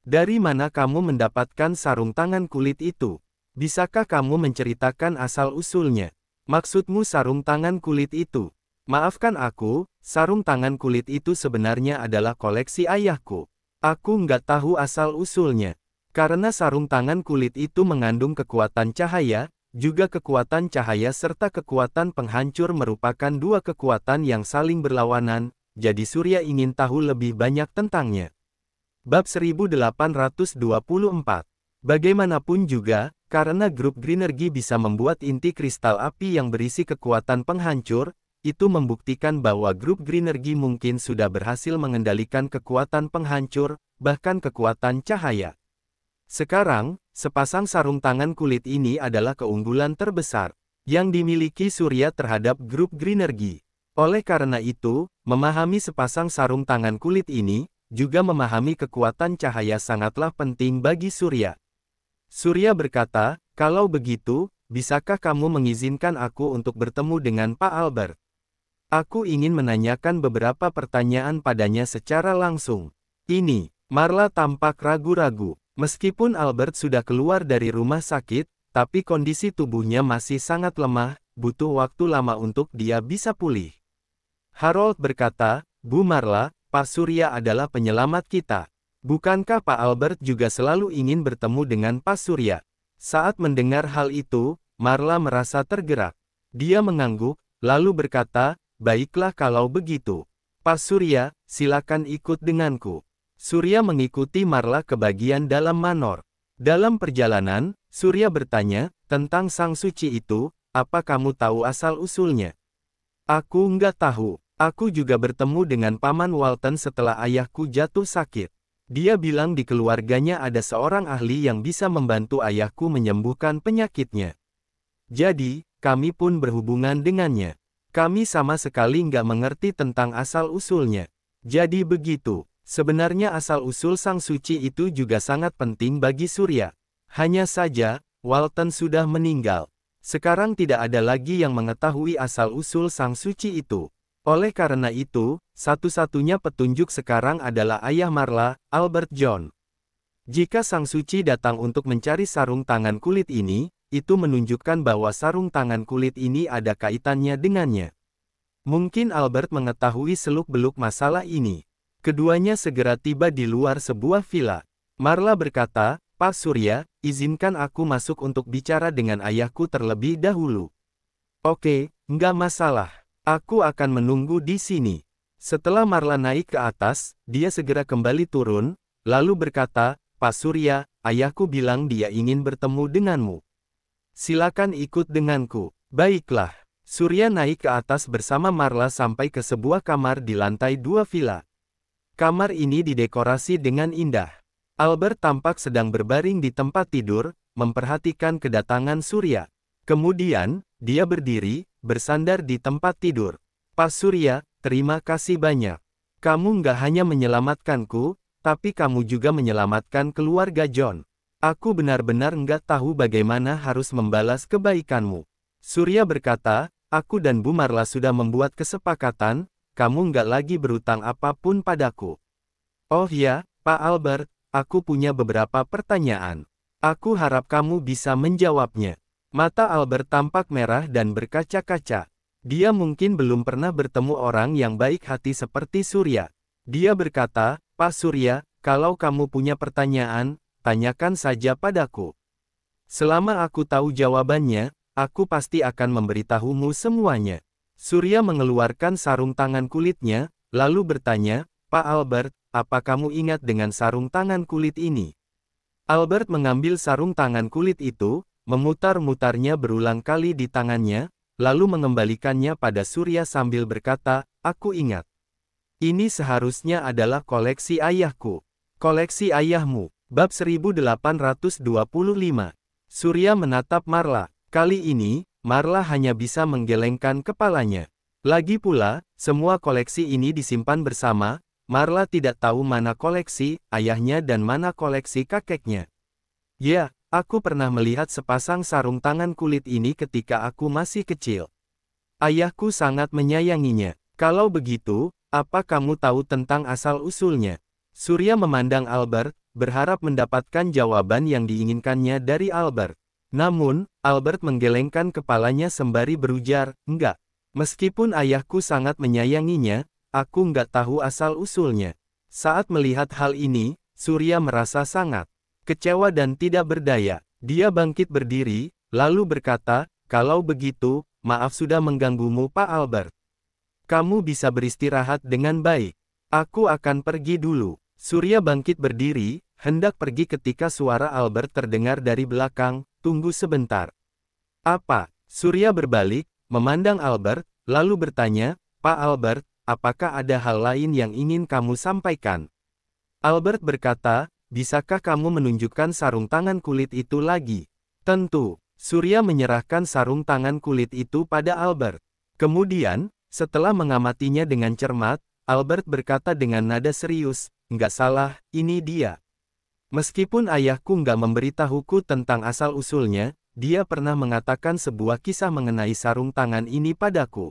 Dari mana kamu mendapatkan sarung tangan kulit itu? Bisakah kamu menceritakan asal-usulnya? Maksudmu sarung tangan kulit itu? Maafkan aku, sarung tangan kulit itu sebenarnya adalah koleksi ayahku. Aku nggak tahu asal-usulnya. Karena sarung tangan kulit itu mengandung kekuatan cahaya, juga kekuatan cahaya serta kekuatan penghancur merupakan dua kekuatan yang saling berlawanan, jadi Surya ingin tahu lebih banyak tentangnya. Bab 1824 Bagaimanapun juga, karena grup Greenergy bisa membuat inti kristal api yang berisi kekuatan penghancur, itu membuktikan bahwa grup Greenergy mungkin sudah berhasil mengendalikan kekuatan penghancur, bahkan kekuatan cahaya. Sekarang, sepasang sarung tangan kulit ini adalah keunggulan terbesar yang dimiliki Surya terhadap grup Greenergy. Oleh karena itu, memahami sepasang sarung tangan kulit ini, juga memahami kekuatan cahaya sangatlah penting bagi Surya. Surya berkata, kalau begitu, bisakah kamu mengizinkan aku untuk bertemu dengan Pak Albert? Aku ingin menanyakan beberapa pertanyaan padanya secara langsung. Ini, Marla tampak ragu-ragu. Meskipun Albert sudah keluar dari rumah sakit, tapi kondisi tubuhnya masih sangat lemah, butuh waktu lama untuk dia bisa pulih. Harold berkata, Bu Marla, Pak Surya adalah penyelamat kita. Bukankah Pak Albert juga selalu ingin bertemu dengan Pak Surya? Saat mendengar hal itu, Marla merasa tergerak. Dia mengangguk, lalu berkata, baiklah kalau begitu. Pak Surya, silakan ikut denganku. Surya mengikuti Marla ke bagian dalam manor. Dalam perjalanan, Surya bertanya, tentang Sang Suci itu, apa kamu tahu asal-usulnya? Aku nggak tahu. Aku juga bertemu dengan Paman Walton setelah ayahku jatuh sakit. Dia bilang di keluarganya ada seorang ahli yang bisa membantu ayahku menyembuhkan penyakitnya. Jadi, kami pun berhubungan dengannya. Kami sama sekali nggak mengerti tentang asal-usulnya. Jadi begitu, sebenarnya asal-usul Sang Suci itu juga sangat penting bagi Surya. Hanya saja, Walton sudah meninggal. Sekarang tidak ada lagi yang mengetahui asal-usul Sang Suci itu. Oleh karena itu, satu-satunya petunjuk sekarang adalah ayah Marla, Albert John. Jika Sang Suci datang untuk mencari sarung tangan kulit ini, itu menunjukkan bahwa sarung tangan kulit ini ada kaitannya dengannya. Mungkin Albert mengetahui seluk-beluk masalah ini. Keduanya segera tiba di luar sebuah villa. Marla berkata, Pak Surya, izinkan aku masuk untuk bicara dengan ayahku terlebih dahulu. Oke, nggak masalah. Aku akan menunggu di sini. Setelah Marla naik ke atas, dia segera kembali turun, lalu berkata, Pak Surya, ayahku bilang dia ingin bertemu denganmu. Silakan ikut denganku. Baiklah. Surya naik ke atas bersama Marla sampai ke sebuah kamar di lantai dua villa. Kamar ini didekorasi dengan indah. Albert tampak sedang berbaring di tempat tidur, memperhatikan kedatangan Surya. Kemudian, dia berdiri, bersandar di tempat tidur. Pak Surya, terima kasih banyak. Kamu nggak hanya menyelamatkanku, tapi kamu juga menyelamatkan keluarga John. Aku benar-benar nggak tahu bagaimana harus membalas kebaikanmu. Surya berkata, aku dan Bu Marla sudah membuat kesepakatan, kamu nggak lagi berutang apapun padaku. Oh ya, Pak Albert, aku punya beberapa pertanyaan. Aku harap kamu bisa menjawabnya. Mata Albert tampak merah dan berkaca-kaca. Dia mungkin belum pernah bertemu orang yang baik hati seperti Surya. Dia berkata, Pak Surya, kalau kamu punya pertanyaan, tanyakan saja padaku. Selama aku tahu jawabannya, aku pasti akan memberitahumu semuanya. Surya mengeluarkan sarung tangan kulitnya, lalu bertanya, Pak Albert, apa kamu ingat dengan sarung tangan kulit ini? Albert mengambil sarung tangan kulit itu, memutar-mutarnya berulang kali di tangannya, lalu mengembalikannya pada Surya sambil berkata, Aku ingat. Ini seharusnya adalah koleksi ayahku. Koleksi ayahmu. Bab 1825. Surya menatap Marla. Kali ini, Marla hanya bisa menggelengkan kepalanya. Lagi pula, semua koleksi ini disimpan bersama, Marla tidak tahu mana koleksi ayahnya dan mana koleksi kakeknya. Ya, Aku pernah melihat sepasang sarung tangan kulit ini ketika aku masih kecil. Ayahku sangat menyayanginya. Kalau begitu, apa kamu tahu tentang asal-usulnya? Surya memandang Albert, berharap mendapatkan jawaban yang diinginkannya dari Albert. Namun, Albert menggelengkan kepalanya sembari berujar, enggak. Meskipun ayahku sangat menyayanginya, aku enggak tahu asal-usulnya. Saat melihat hal ini, Surya merasa sangat Kecewa dan tidak berdaya, dia bangkit berdiri, lalu berkata, kalau begitu, maaf sudah mengganggumu Pak Albert. Kamu bisa beristirahat dengan baik. Aku akan pergi dulu. Surya bangkit berdiri, hendak pergi ketika suara Albert terdengar dari belakang, tunggu sebentar. Apa? Surya berbalik, memandang Albert, lalu bertanya, Pak Albert, apakah ada hal lain yang ingin kamu sampaikan? Albert berkata, Bisakah kamu menunjukkan sarung tangan kulit itu lagi? Tentu, Surya menyerahkan sarung tangan kulit itu pada Albert. Kemudian, setelah mengamatinya dengan cermat, Albert berkata dengan nada serius, nggak salah, ini dia. Meskipun ayahku nggak memberitahuku tentang asal-usulnya, dia pernah mengatakan sebuah kisah mengenai sarung tangan ini padaku.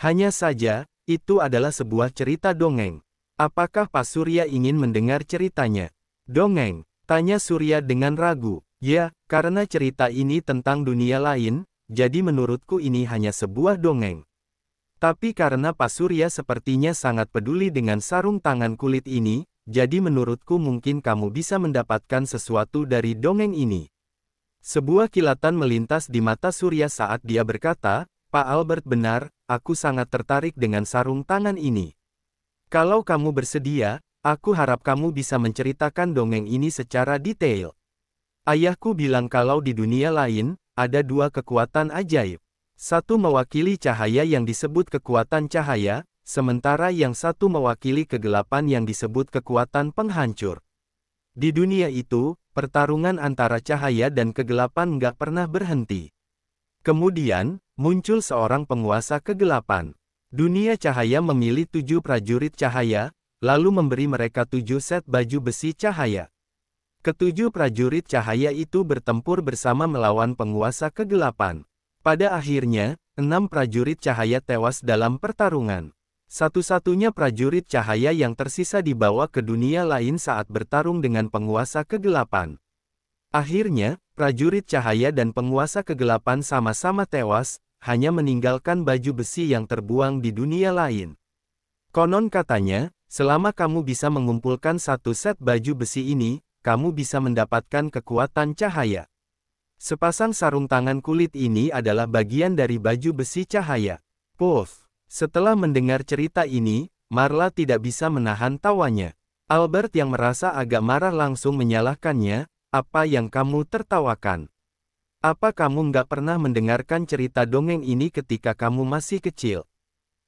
Hanya saja, itu adalah sebuah cerita dongeng. Apakah Pak Surya ingin mendengar ceritanya? Dongeng, tanya Surya dengan ragu. Ya, karena cerita ini tentang dunia lain, jadi menurutku ini hanya sebuah dongeng. Tapi karena Pak Surya sepertinya sangat peduli dengan sarung tangan kulit ini, jadi menurutku mungkin kamu bisa mendapatkan sesuatu dari dongeng ini. Sebuah kilatan melintas di mata Surya saat dia berkata, Pak Albert benar, aku sangat tertarik dengan sarung tangan ini. Kalau kamu bersedia, Aku harap kamu bisa menceritakan dongeng ini secara detail. Ayahku bilang kalau di dunia lain, ada dua kekuatan ajaib. Satu mewakili cahaya yang disebut kekuatan cahaya, sementara yang satu mewakili kegelapan yang disebut kekuatan penghancur. Di dunia itu, pertarungan antara cahaya dan kegelapan nggak pernah berhenti. Kemudian, muncul seorang penguasa kegelapan. Dunia cahaya memilih tujuh prajurit cahaya, lalu memberi mereka tujuh set baju besi cahaya. Ketujuh prajurit cahaya itu bertempur bersama melawan penguasa kegelapan. Pada akhirnya, enam prajurit cahaya tewas dalam pertarungan. Satu-satunya prajurit cahaya yang tersisa dibawa ke dunia lain saat bertarung dengan penguasa kegelapan. Akhirnya, prajurit cahaya dan penguasa kegelapan sama-sama tewas, hanya meninggalkan baju besi yang terbuang di dunia lain. Konon katanya, Selama kamu bisa mengumpulkan satu set baju besi ini, kamu bisa mendapatkan kekuatan cahaya. Sepasang sarung tangan kulit ini adalah bagian dari baju besi cahaya. Puff! Setelah mendengar cerita ini, Marla tidak bisa menahan tawanya. Albert yang merasa agak marah langsung menyalahkannya, apa yang kamu tertawakan? Apa kamu nggak pernah mendengarkan cerita dongeng ini ketika kamu masih kecil?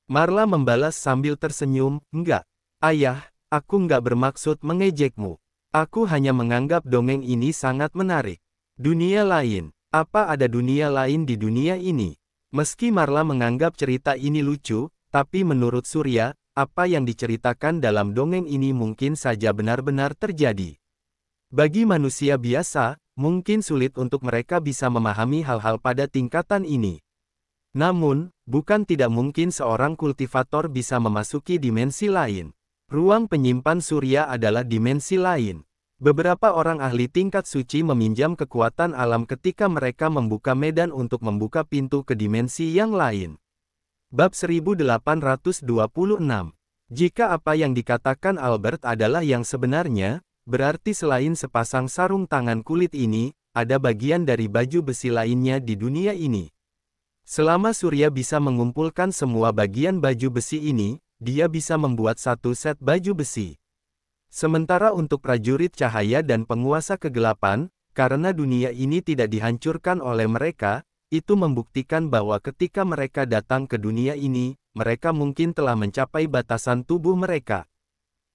Marla membalas sambil tersenyum, enggak. Ayah, aku nggak bermaksud mengejekmu. Aku hanya menganggap dongeng ini sangat menarik. Dunia lain, apa ada dunia lain di dunia ini? Meski Marla menganggap cerita ini lucu, tapi menurut Surya, apa yang diceritakan dalam dongeng ini mungkin saja benar-benar terjadi. Bagi manusia biasa, mungkin sulit untuk mereka bisa memahami hal-hal pada tingkatan ini. Namun, bukan tidak mungkin seorang kultivator bisa memasuki dimensi lain. Ruang penyimpan surya adalah dimensi lain. Beberapa orang ahli tingkat suci meminjam kekuatan alam ketika mereka membuka medan untuk membuka pintu ke dimensi yang lain. Bab 1826 Jika apa yang dikatakan Albert adalah yang sebenarnya, berarti selain sepasang sarung tangan kulit ini, ada bagian dari baju besi lainnya di dunia ini. Selama surya bisa mengumpulkan semua bagian baju besi ini, dia bisa membuat satu set baju besi. Sementara untuk prajurit cahaya dan penguasa kegelapan, karena dunia ini tidak dihancurkan oleh mereka, itu membuktikan bahwa ketika mereka datang ke dunia ini, mereka mungkin telah mencapai batasan tubuh mereka.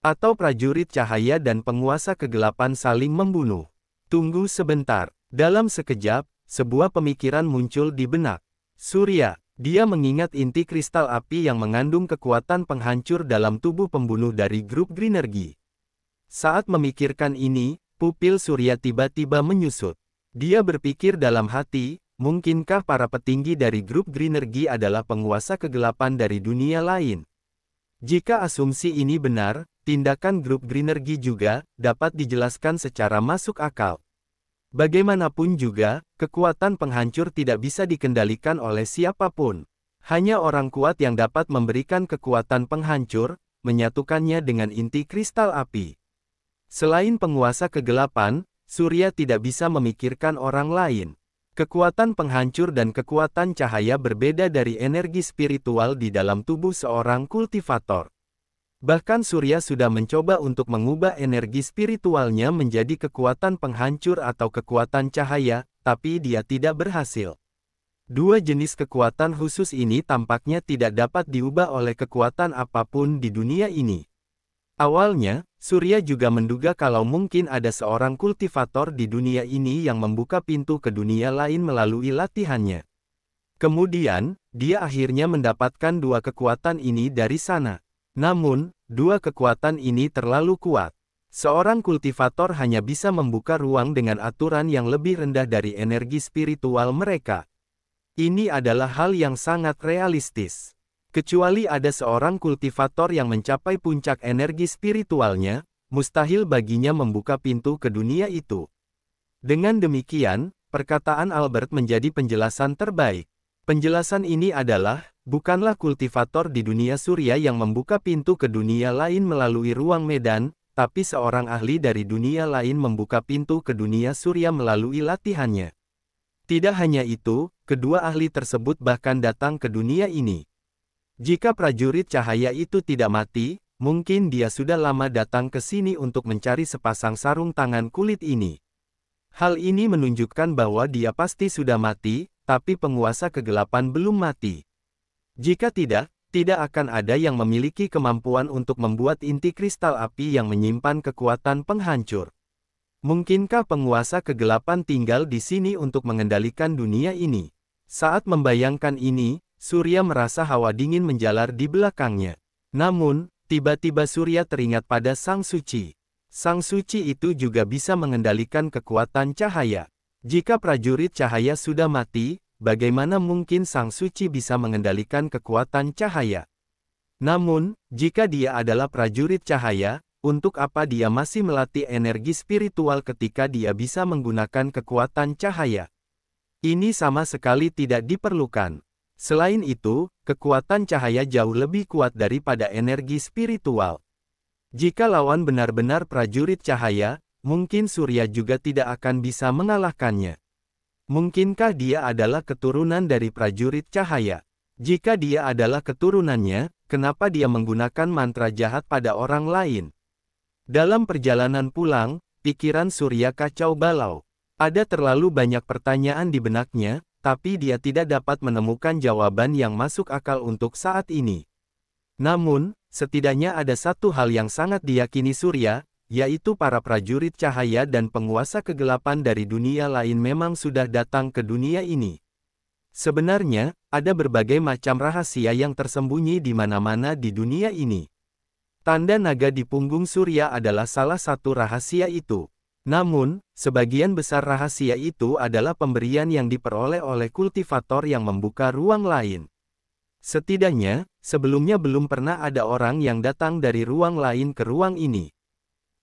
Atau prajurit cahaya dan penguasa kegelapan saling membunuh. Tunggu sebentar. Dalam sekejap, sebuah pemikiran muncul di benak. Surya, dia mengingat inti kristal api yang mengandung kekuatan penghancur dalam tubuh pembunuh dari grup Greenergy. Saat memikirkan ini, pupil Surya tiba-tiba menyusut. Dia berpikir dalam hati, mungkinkah para petinggi dari grup Greenergy adalah penguasa kegelapan dari dunia lain? Jika asumsi ini benar, tindakan grup Greenergy juga dapat dijelaskan secara masuk akal. Bagaimanapun juga, kekuatan penghancur tidak bisa dikendalikan oleh siapapun. Hanya orang kuat yang dapat memberikan kekuatan penghancur, menyatukannya dengan inti kristal api. Selain penguasa kegelapan, Surya tidak bisa memikirkan orang lain. Kekuatan penghancur dan kekuatan cahaya berbeda dari energi spiritual di dalam tubuh seorang kultivator. Bahkan Surya sudah mencoba untuk mengubah energi spiritualnya menjadi kekuatan penghancur atau kekuatan cahaya, tapi dia tidak berhasil. Dua jenis kekuatan khusus ini tampaknya tidak dapat diubah oleh kekuatan apapun di dunia ini. Awalnya, Surya juga menduga kalau mungkin ada seorang kultivator di dunia ini yang membuka pintu ke dunia lain melalui latihannya. Kemudian, dia akhirnya mendapatkan dua kekuatan ini dari sana. Namun, dua kekuatan ini terlalu kuat. Seorang kultivator hanya bisa membuka ruang dengan aturan yang lebih rendah dari energi spiritual mereka. Ini adalah hal yang sangat realistis. Kecuali ada seorang kultivator yang mencapai puncak energi spiritualnya, mustahil baginya membuka pintu ke dunia itu. Dengan demikian, perkataan Albert menjadi penjelasan terbaik. Penjelasan ini adalah, Bukanlah kultivator di dunia surya yang membuka pintu ke dunia lain melalui ruang medan, tapi seorang ahli dari dunia lain membuka pintu ke dunia surya melalui latihannya. Tidak hanya itu, kedua ahli tersebut bahkan datang ke dunia ini. Jika prajurit cahaya itu tidak mati, mungkin dia sudah lama datang ke sini untuk mencari sepasang sarung tangan kulit ini. Hal ini menunjukkan bahwa dia pasti sudah mati, tapi penguasa kegelapan belum mati. Jika tidak, tidak akan ada yang memiliki kemampuan untuk membuat inti kristal api yang menyimpan kekuatan penghancur. Mungkinkah penguasa kegelapan tinggal di sini untuk mengendalikan dunia ini? Saat membayangkan ini, Surya merasa hawa dingin menjalar di belakangnya. Namun, tiba-tiba Surya teringat pada Sang Suci. Sang Suci itu juga bisa mengendalikan kekuatan cahaya. Jika prajurit cahaya sudah mati, bagaimana mungkin Sang Suci bisa mengendalikan kekuatan cahaya? Namun, jika dia adalah prajurit cahaya, untuk apa dia masih melatih energi spiritual ketika dia bisa menggunakan kekuatan cahaya? Ini sama sekali tidak diperlukan. Selain itu, kekuatan cahaya jauh lebih kuat daripada energi spiritual. Jika lawan benar-benar prajurit cahaya, mungkin Surya juga tidak akan bisa mengalahkannya. Mungkinkah dia adalah keturunan dari prajurit cahaya? Jika dia adalah keturunannya, kenapa dia menggunakan mantra jahat pada orang lain? Dalam perjalanan pulang, pikiran Surya kacau balau. Ada terlalu banyak pertanyaan di benaknya, tapi dia tidak dapat menemukan jawaban yang masuk akal untuk saat ini. Namun, setidaknya ada satu hal yang sangat diyakini Surya, yaitu para prajurit cahaya dan penguasa kegelapan dari dunia lain memang sudah datang ke dunia ini. Sebenarnya, ada berbagai macam rahasia yang tersembunyi di mana-mana di dunia ini. Tanda naga di punggung surya adalah salah satu rahasia itu. Namun, sebagian besar rahasia itu adalah pemberian yang diperoleh oleh kultivator yang membuka ruang lain. Setidaknya, sebelumnya belum pernah ada orang yang datang dari ruang lain ke ruang ini.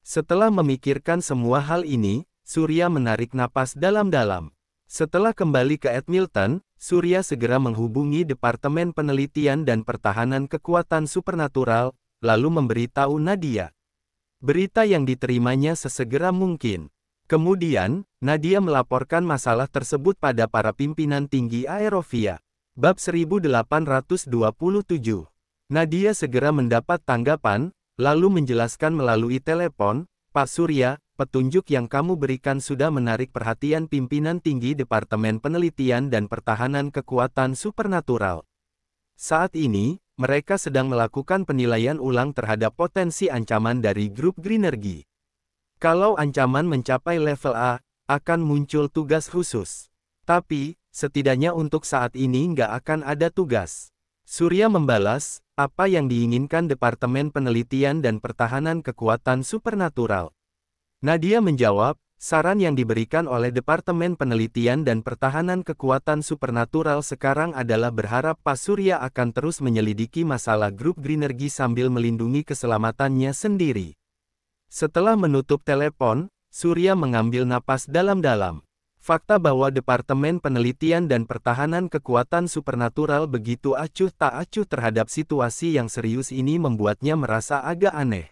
Setelah memikirkan semua hal ini, Surya menarik napas dalam-dalam. Setelah kembali ke Edmilton, Surya segera menghubungi Departemen Penelitian dan Pertahanan Kekuatan Supernatural, lalu memberitahu Nadia. Berita yang diterimanya sesegera mungkin. Kemudian, Nadia melaporkan masalah tersebut pada para pimpinan tinggi Aerovia. Bab 1827 Nadia segera mendapat tanggapan, lalu menjelaskan melalui telepon, Pak Surya, petunjuk yang kamu berikan sudah menarik perhatian pimpinan tinggi Departemen Penelitian dan Pertahanan Kekuatan Supernatural. Saat ini, mereka sedang melakukan penilaian ulang terhadap potensi ancaman dari grup Greenergy. Kalau ancaman mencapai level A, akan muncul tugas khusus. Tapi, setidaknya untuk saat ini nggak akan ada tugas. Surya membalas, apa yang diinginkan Departemen Penelitian dan Pertahanan Kekuatan Supernatural. Nadia menjawab, saran yang diberikan oleh Departemen Penelitian dan Pertahanan Kekuatan Supernatural sekarang adalah berharap Pak Surya akan terus menyelidiki masalah grup Greenergy sambil melindungi keselamatannya sendiri. Setelah menutup telepon, Surya mengambil napas dalam-dalam. Fakta bahwa Departemen Penelitian dan Pertahanan Kekuatan Supernatural begitu acuh tak acuh terhadap situasi yang serius ini membuatnya merasa agak aneh.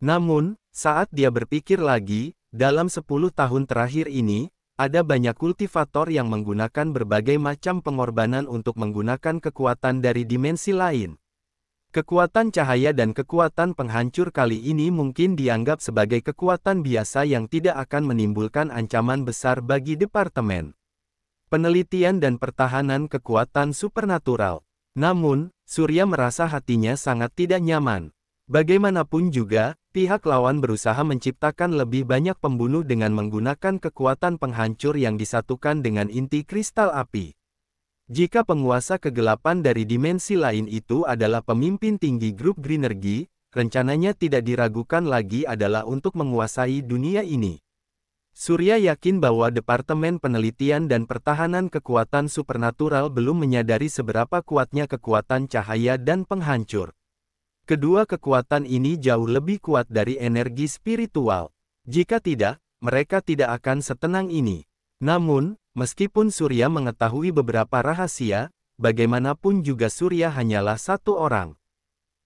Namun, saat dia berpikir lagi, dalam 10 tahun terakhir ini, ada banyak kultivator yang menggunakan berbagai macam pengorbanan untuk menggunakan kekuatan dari dimensi lain. Kekuatan cahaya dan kekuatan penghancur kali ini mungkin dianggap sebagai kekuatan biasa yang tidak akan menimbulkan ancaman besar bagi Departemen Penelitian dan Pertahanan Kekuatan Supernatural. Namun, Surya merasa hatinya sangat tidak nyaman. Bagaimanapun juga, pihak lawan berusaha menciptakan lebih banyak pembunuh dengan menggunakan kekuatan penghancur yang disatukan dengan inti kristal api. Jika penguasa kegelapan dari dimensi lain itu adalah pemimpin tinggi grup Greenergy, rencananya tidak diragukan lagi adalah untuk menguasai dunia ini. Surya yakin bahwa Departemen Penelitian dan Pertahanan Kekuatan Supernatural belum menyadari seberapa kuatnya kekuatan cahaya dan penghancur. Kedua kekuatan ini jauh lebih kuat dari energi spiritual. Jika tidak, mereka tidak akan setenang ini. Namun, Meskipun Surya mengetahui beberapa rahasia, bagaimanapun juga Surya hanyalah satu orang.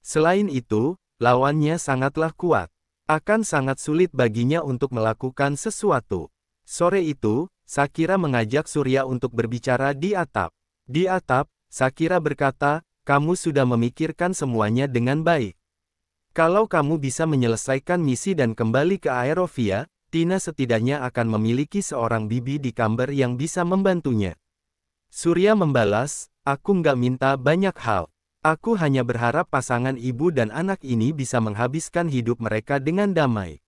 Selain itu, lawannya sangatlah kuat. Akan sangat sulit baginya untuk melakukan sesuatu. Sore itu, Sakira mengajak Surya untuk berbicara di atap. Di atap, Sakira berkata, kamu sudah memikirkan semuanya dengan baik. Kalau kamu bisa menyelesaikan misi dan kembali ke Aerovia, Tina setidaknya akan memiliki seorang bibi di kamber yang bisa membantunya. Surya membalas, aku nggak minta banyak hal. Aku hanya berharap pasangan ibu dan anak ini bisa menghabiskan hidup mereka dengan damai.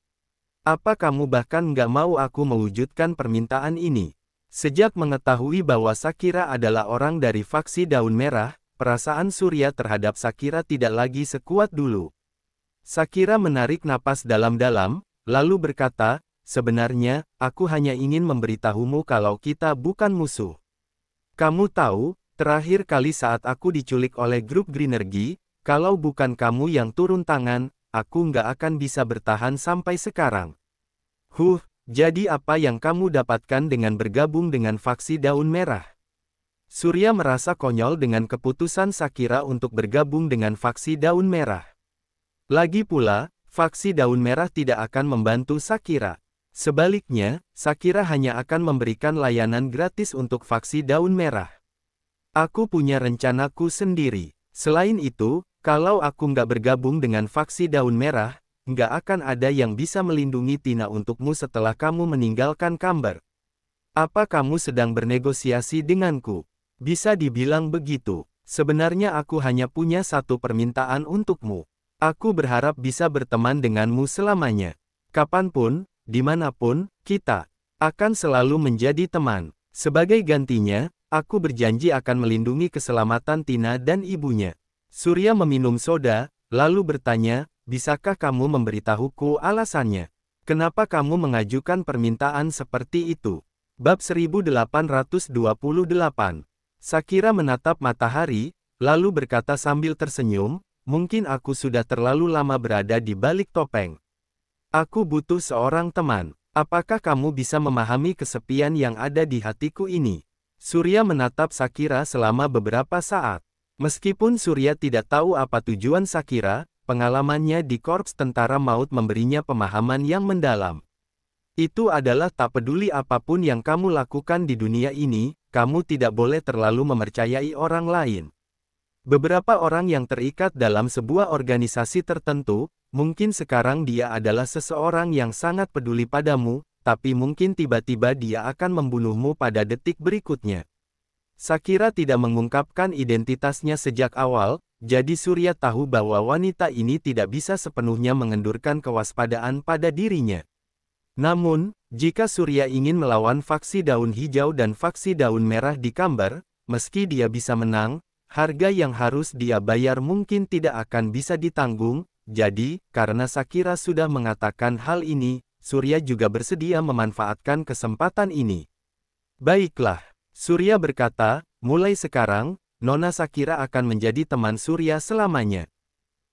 Apa kamu bahkan nggak mau aku mewujudkan permintaan ini? Sejak mengetahui bahwa Sakira adalah orang dari faksi daun merah, perasaan Surya terhadap Sakira tidak lagi sekuat dulu. Sakira menarik napas dalam-dalam, lalu berkata, Sebenarnya, aku hanya ingin memberitahumu kalau kita bukan musuh. Kamu tahu, terakhir kali saat aku diculik oleh grup Greenergy, kalau bukan kamu yang turun tangan, aku nggak akan bisa bertahan sampai sekarang. Huh, jadi apa yang kamu dapatkan dengan bergabung dengan faksi daun merah? Surya merasa konyol dengan keputusan Sakira untuk bergabung dengan faksi daun merah. Lagi pula, faksi daun merah tidak akan membantu Sakira. Sebaliknya, Sakira hanya akan memberikan layanan gratis untuk faksi daun merah. Aku punya rencanaku sendiri. Selain itu, kalau aku nggak bergabung dengan faksi daun merah, nggak akan ada yang bisa melindungi Tina untukmu setelah kamu meninggalkan Kamber. Apa kamu sedang bernegosiasi denganku? Bisa dibilang begitu. Sebenarnya aku hanya punya satu permintaan untukmu. Aku berharap bisa berteman denganmu selamanya. Kapanpun, dimanapun, kita akan selalu menjadi teman. Sebagai gantinya, aku berjanji akan melindungi keselamatan Tina dan ibunya. Surya meminum soda, lalu bertanya, bisakah kamu memberitahuku alasannya? Kenapa kamu mengajukan permintaan seperti itu? Bab 1828 Sakira menatap matahari, lalu berkata sambil tersenyum, mungkin aku sudah terlalu lama berada di balik topeng. Aku butuh seorang teman. Apakah kamu bisa memahami kesepian yang ada di hatiku ini? Surya menatap Sakira selama beberapa saat. Meskipun Surya tidak tahu apa tujuan Sakira, pengalamannya di Korps Tentara Maut memberinya pemahaman yang mendalam. Itu adalah tak peduli apapun yang kamu lakukan di dunia ini, kamu tidak boleh terlalu memercayai orang lain. Beberapa orang yang terikat dalam sebuah organisasi tertentu, Mungkin sekarang dia adalah seseorang yang sangat peduli padamu, tapi mungkin tiba-tiba dia akan membunuhmu pada detik berikutnya. Sakira tidak mengungkapkan identitasnya sejak awal, jadi Surya tahu bahwa wanita ini tidak bisa sepenuhnya mengendurkan kewaspadaan pada dirinya. Namun, jika Surya ingin melawan faksi daun hijau dan faksi daun merah di Kambar, meski dia bisa menang, harga yang harus dia bayar mungkin tidak akan bisa ditanggung, jadi, karena Sakira sudah mengatakan hal ini, Surya juga bersedia memanfaatkan kesempatan ini. Baiklah, Surya berkata, mulai sekarang, Nona Sakira akan menjadi teman Surya selamanya.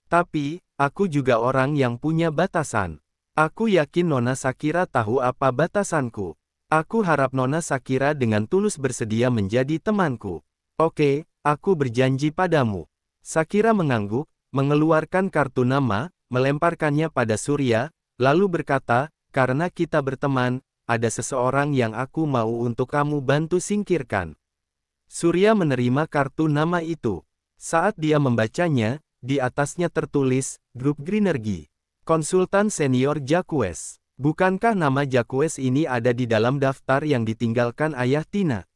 Tapi, aku juga orang yang punya batasan. Aku yakin Nona Sakira tahu apa batasanku. Aku harap Nona Sakira dengan tulus bersedia menjadi temanku. Oke, aku berjanji padamu. Sakira mengangguk, mengeluarkan kartu nama, melemparkannya pada Surya, lalu berkata, karena kita berteman, ada seseorang yang aku mau untuk kamu bantu singkirkan. Surya menerima kartu nama itu. Saat dia membacanya, di atasnya tertulis, Grup Greenergy, Konsultan senior Jacques. Bukankah nama Jacques ini ada di dalam daftar yang ditinggalkan ayah Tina?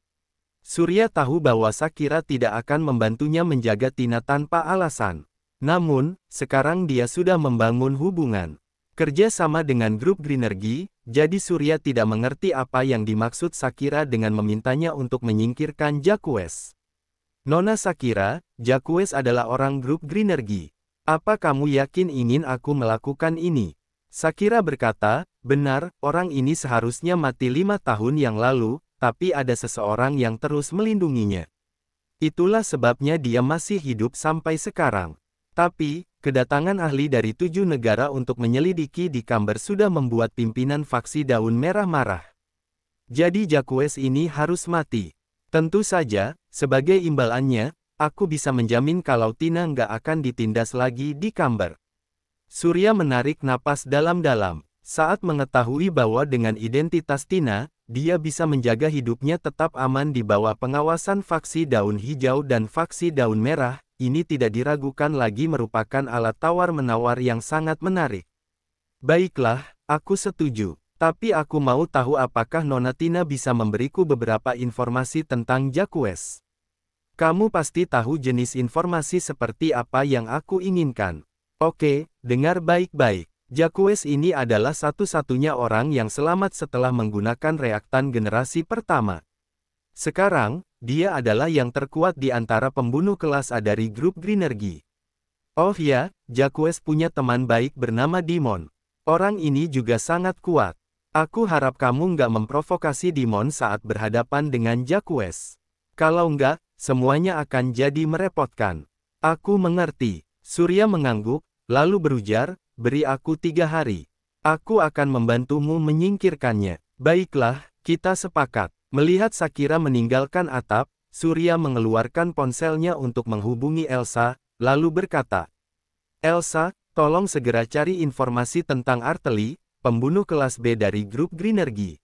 Surya tahu bahwa Sakira tidak akan membantunya menjaga Tina tanpa alasan. Namun, sekarang dia sudah membangun hubungan kerja sama dengan grup Greenergy, jadi Surya tidak mengerti apa yang dimaksud Sakira dengan memintanya untuk menyingkirkan Jakues. Nona Sakira, Jakues adalah orang grup Greenergy. Apa kamu yakin ingin aku melakukan ini? Sakira berkata, benar, orang ini seharusnya mati lima tahun yang lalu, tapi ada seseorang yang terus melindunginya. Itulah sebabnya dia masih hidup sampai sekarang. Tapi, kedatangan ahli dari tujuh negara untuk menyelidiki di Kamber sudah membuat pimpinan faksi daun merah marah. Jadi Jacques ini harus mati. Tentu saja, sebagai imbalannya, aku bisa menjamin kalau Tina nggak akan ditindas lagi di Kamber. Surya menarik napas dalam-dalam. Saat mengetahui bahwa dengan identitas Tina, dia bisa menjaga hidupnya tetap aman di bawah pengawasan faksi daun hijau dan faksi daun merah, ini tidak diragukan lagi merupakan alat tawar-menawar yang sangat menarik. Baiklah, aku setuju. Tapi aku mau tahu apakah Nona Tina bisa memberiku beberapa informasi tentang Jakues? Kamu pasti tahu jenis informasi seperti apa yang aku inginkan. Oke, dengar baik-baik. Jakues ini adalah satu-satunya orang yang selamat setelah menggunakan reaktan generasi pertama. Sekarang, dia adalah yang terkuat di antara pembunuh kelas A dari grup Greenergy. Oh ya, Jacques punya teman baik bernama Demon. Orang ini juga sangat kuat. Aku harap kamu nggak memprovokasi Demon saat berhadapan dengan Jacques. Kalau nggak, semuanya akan jadi merepotkan. Aku mengerti. Surya mengangguk, lalu berujar, beri aku tiga hari. Aku akan membantumu menyingkirkannya. Baiklah, kita sepakat. Melihat Sakira meninggalkan atap, Surya mengeluarkan ponselnya untuk menghubungi Elsa, lalu berkata, Elsa, tolong segera cari informasi tentang Arteli, pembunuh kelas B dari grup Greenergy.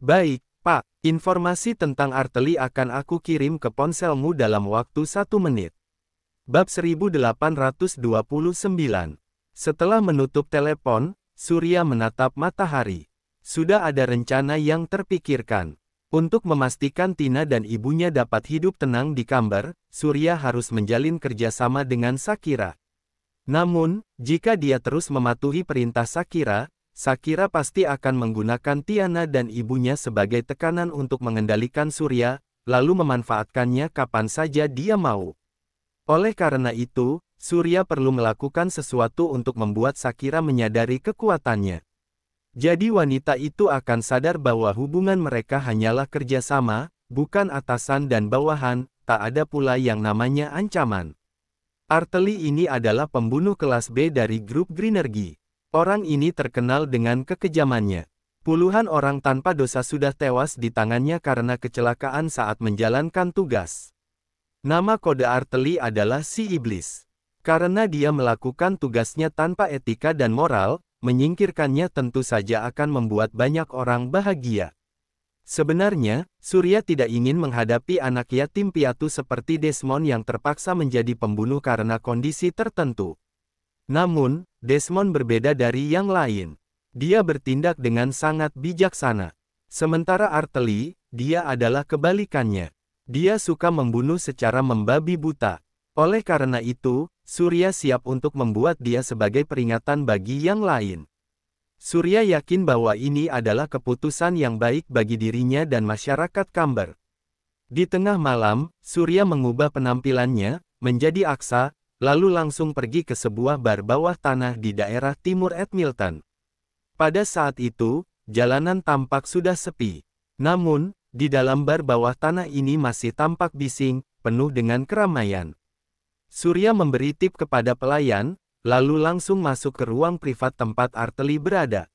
Baik, Pak, informasi tentang Arteli akan aku kirim ke ponselmu dalam waktu satu menit. Bab 1829 Setelah menutup telepon, Surya menatap matahari. Sudah ada rencana yang terpikirkan. Untuk memastikan Tina dan ibunya dapat hidup tenang di kamar, Surya harus menjalin kerjasama dengan Sakira. Namun, jika dia terus mematuhi perintah Sakira, Sakira pasti akan menggunakan Tiana dan ibunya sebagai tekanan untuk mengendalikan Surya, lalu memanfaatkannya kapan saja dia mau. Oleh karena itu, Surya perlu melakukan sesuatu untuk membuat Sakira menyadari kekuatannya. Jadi wanita itu akan sadar bahwa hubungan mereka hanyalah kerjasama, bukan atasan dan bawahan, tak ada pula yang namanya ancaman. Arteli ini adalah pembunuh kelas B dari grup Greenergy. Orang ini terkenal dengan kekejamannya. Puluhan orang tanpa dosa sudah tewas di tangannya karena kecelakaan saat menjalankan tugas. Nama kode Arteli adalah si Iblis. Karena dia melakukan tugasnya tanpa etika dan moral, menyingkirkannya tentu saja akan membuat banyak orang bahagia. Sebenarnya, Surya tidak ingin menghadapi anak yatim piatu seperti Desmond yang terpaksa menjadi pembunuh karena kondisi tertentu. Namun, Desmond berbeda dari yang lain. Dia bertindak dengan sangat bijaksana. Sementara Arteli, dia adalah kebalikannya. Dia suka membunuh secara membabi buta. Oleh karena itu, Surya siap untuk membuat dia sebagai peringatan bagi yang lain. Surya yakin bahwa ini adalah keputusan yang baik bagi dirinya dan masyarakat Kamber. Di tengah malam, Surya mengubah penampilannya, menjadi aksa, lalu langsung pergi ke sebuah bar bawah tanah di daerah timur Edmilton. Pada saat itu, jalanan tampak sudah sepi. Namun, di dalam bar bawah tanah ini masih tampak bising, penuh dengan keramaian. Surya memberi tip kepada pelayan, lalu langsung masuk ke ruang privat tempat Arteli berada.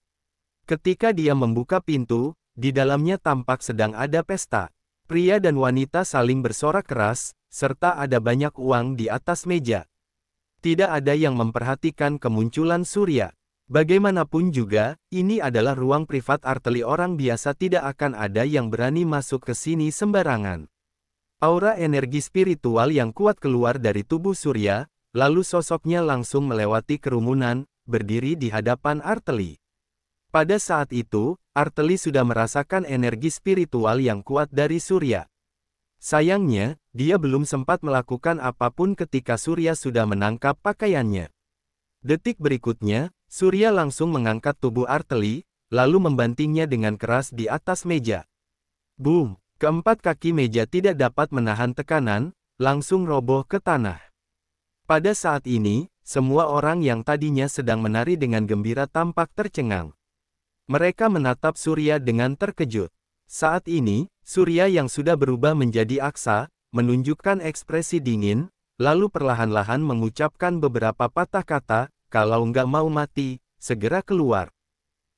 Ketika dia membuka pintu, di dalamnya tampak sedang ada pesta. Pria dan wanita saling bersorak keras, serta ada banyak uang di atas meja. Tidak ada yang memperhatikan kemunculan Surya. Bagaimanapun juga, ini adalah ruang privat arteli orang biasa tidak akan ada yang berani masuk ke sini sembarangan. Aura energi spiritual yang kuat keluar dari tubuh Surya, lalu sosoknya langsung melewati kerumunan, berdiri di hadapan Arteli. Pada saat itu, Arteli sudah merasakan energi spiritual yang kuat dari Surya. Sayangnya, dia belum sempat melakukan apapun ketika Surya sudah menangkap pakaiannya. Detik berikutnya, Surya langsung mengangkat tubuh Arteli, lalu membantingnya dengan keras di atas meja. Boom! Keempat kaki meja tidak dapat menahan tekanan, langsung roboh ke tanah. Pada saat ini, semua orang yang tadinya sedang menari dengan gembira tampak tercengang. Mereka menatap Surya dengan terkejut. Saat ini, Surya yang sudah berubah menjadi aksa, menunjukkan ekspresi dingin, lalu perlahan-lahan mengucapkan beberapa patah kata, kalau nggak mau mati, segera keluar.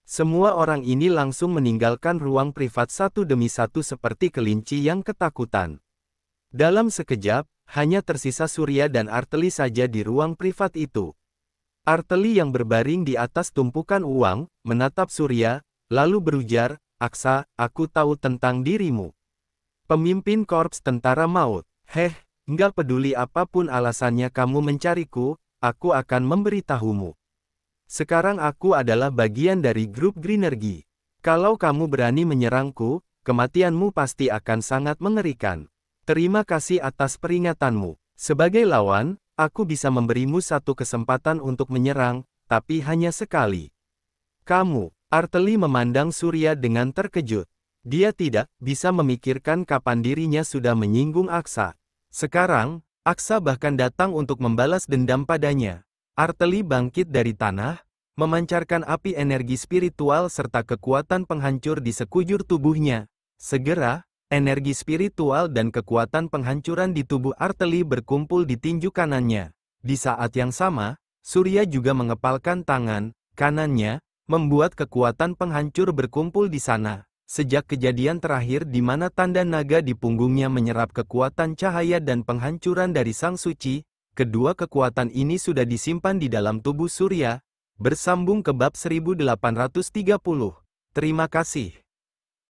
Semua orang ini langsung meninggalkan ruang privat satu demi satu seperti kelinci yang ketakutan. Dalam sekejap, hanya tersisa Surya dan Arteli saja di ruang privat itu. Arteli yang berbaring di atas tumpukan uang, menatap Surya, lalu berujar, Aksa, aku tahu tentang dirimu. Pemimpin Korps Tentara Maut, heh, nggak peduli apapun alasannya kamu mencariku, aku akan memberitahumu. Sekarang aku adalah bagian dari grup Greenergy. Kalau kamu berani menyerangku, kematianmu pasti akan sangat mengerikan. Terima kasih atas peringatanmu. Sebagai lawan, aku bisa memberimu satu kesempatan untuk menyerang, tapi hanya sekali. Kamu, Arteli memandang Surya dengan terkejut. Dia tidak bisa memikirkan kapan dirinya sudah menyinggung Aksa. Sekarang, Aksa bahkan datang untuk membalas dendam padanya. Arteli bangkit dari tanah, memancarkan api energi spiritual serta kekuatan penghancur di sekujur tubuhnya. Segera, energi spiritual dan kekuatan penghancuran di tubuh Arteli berkumpul di tinju kanannya. Di saat yang sama, Surya juga mengepalkan tangan, kanannya, membuat kekuatan penghancur berkumpul di sana. Sejak kejadian terakhir di mana tanda naga di punggungnya menyerap kekuatan cahaya dan penghancuran dari Sang Suci, kedua kekuatan ini sudah disimpan di dalam tubuh surya, bersambung ke bab 1830. Terima kasih.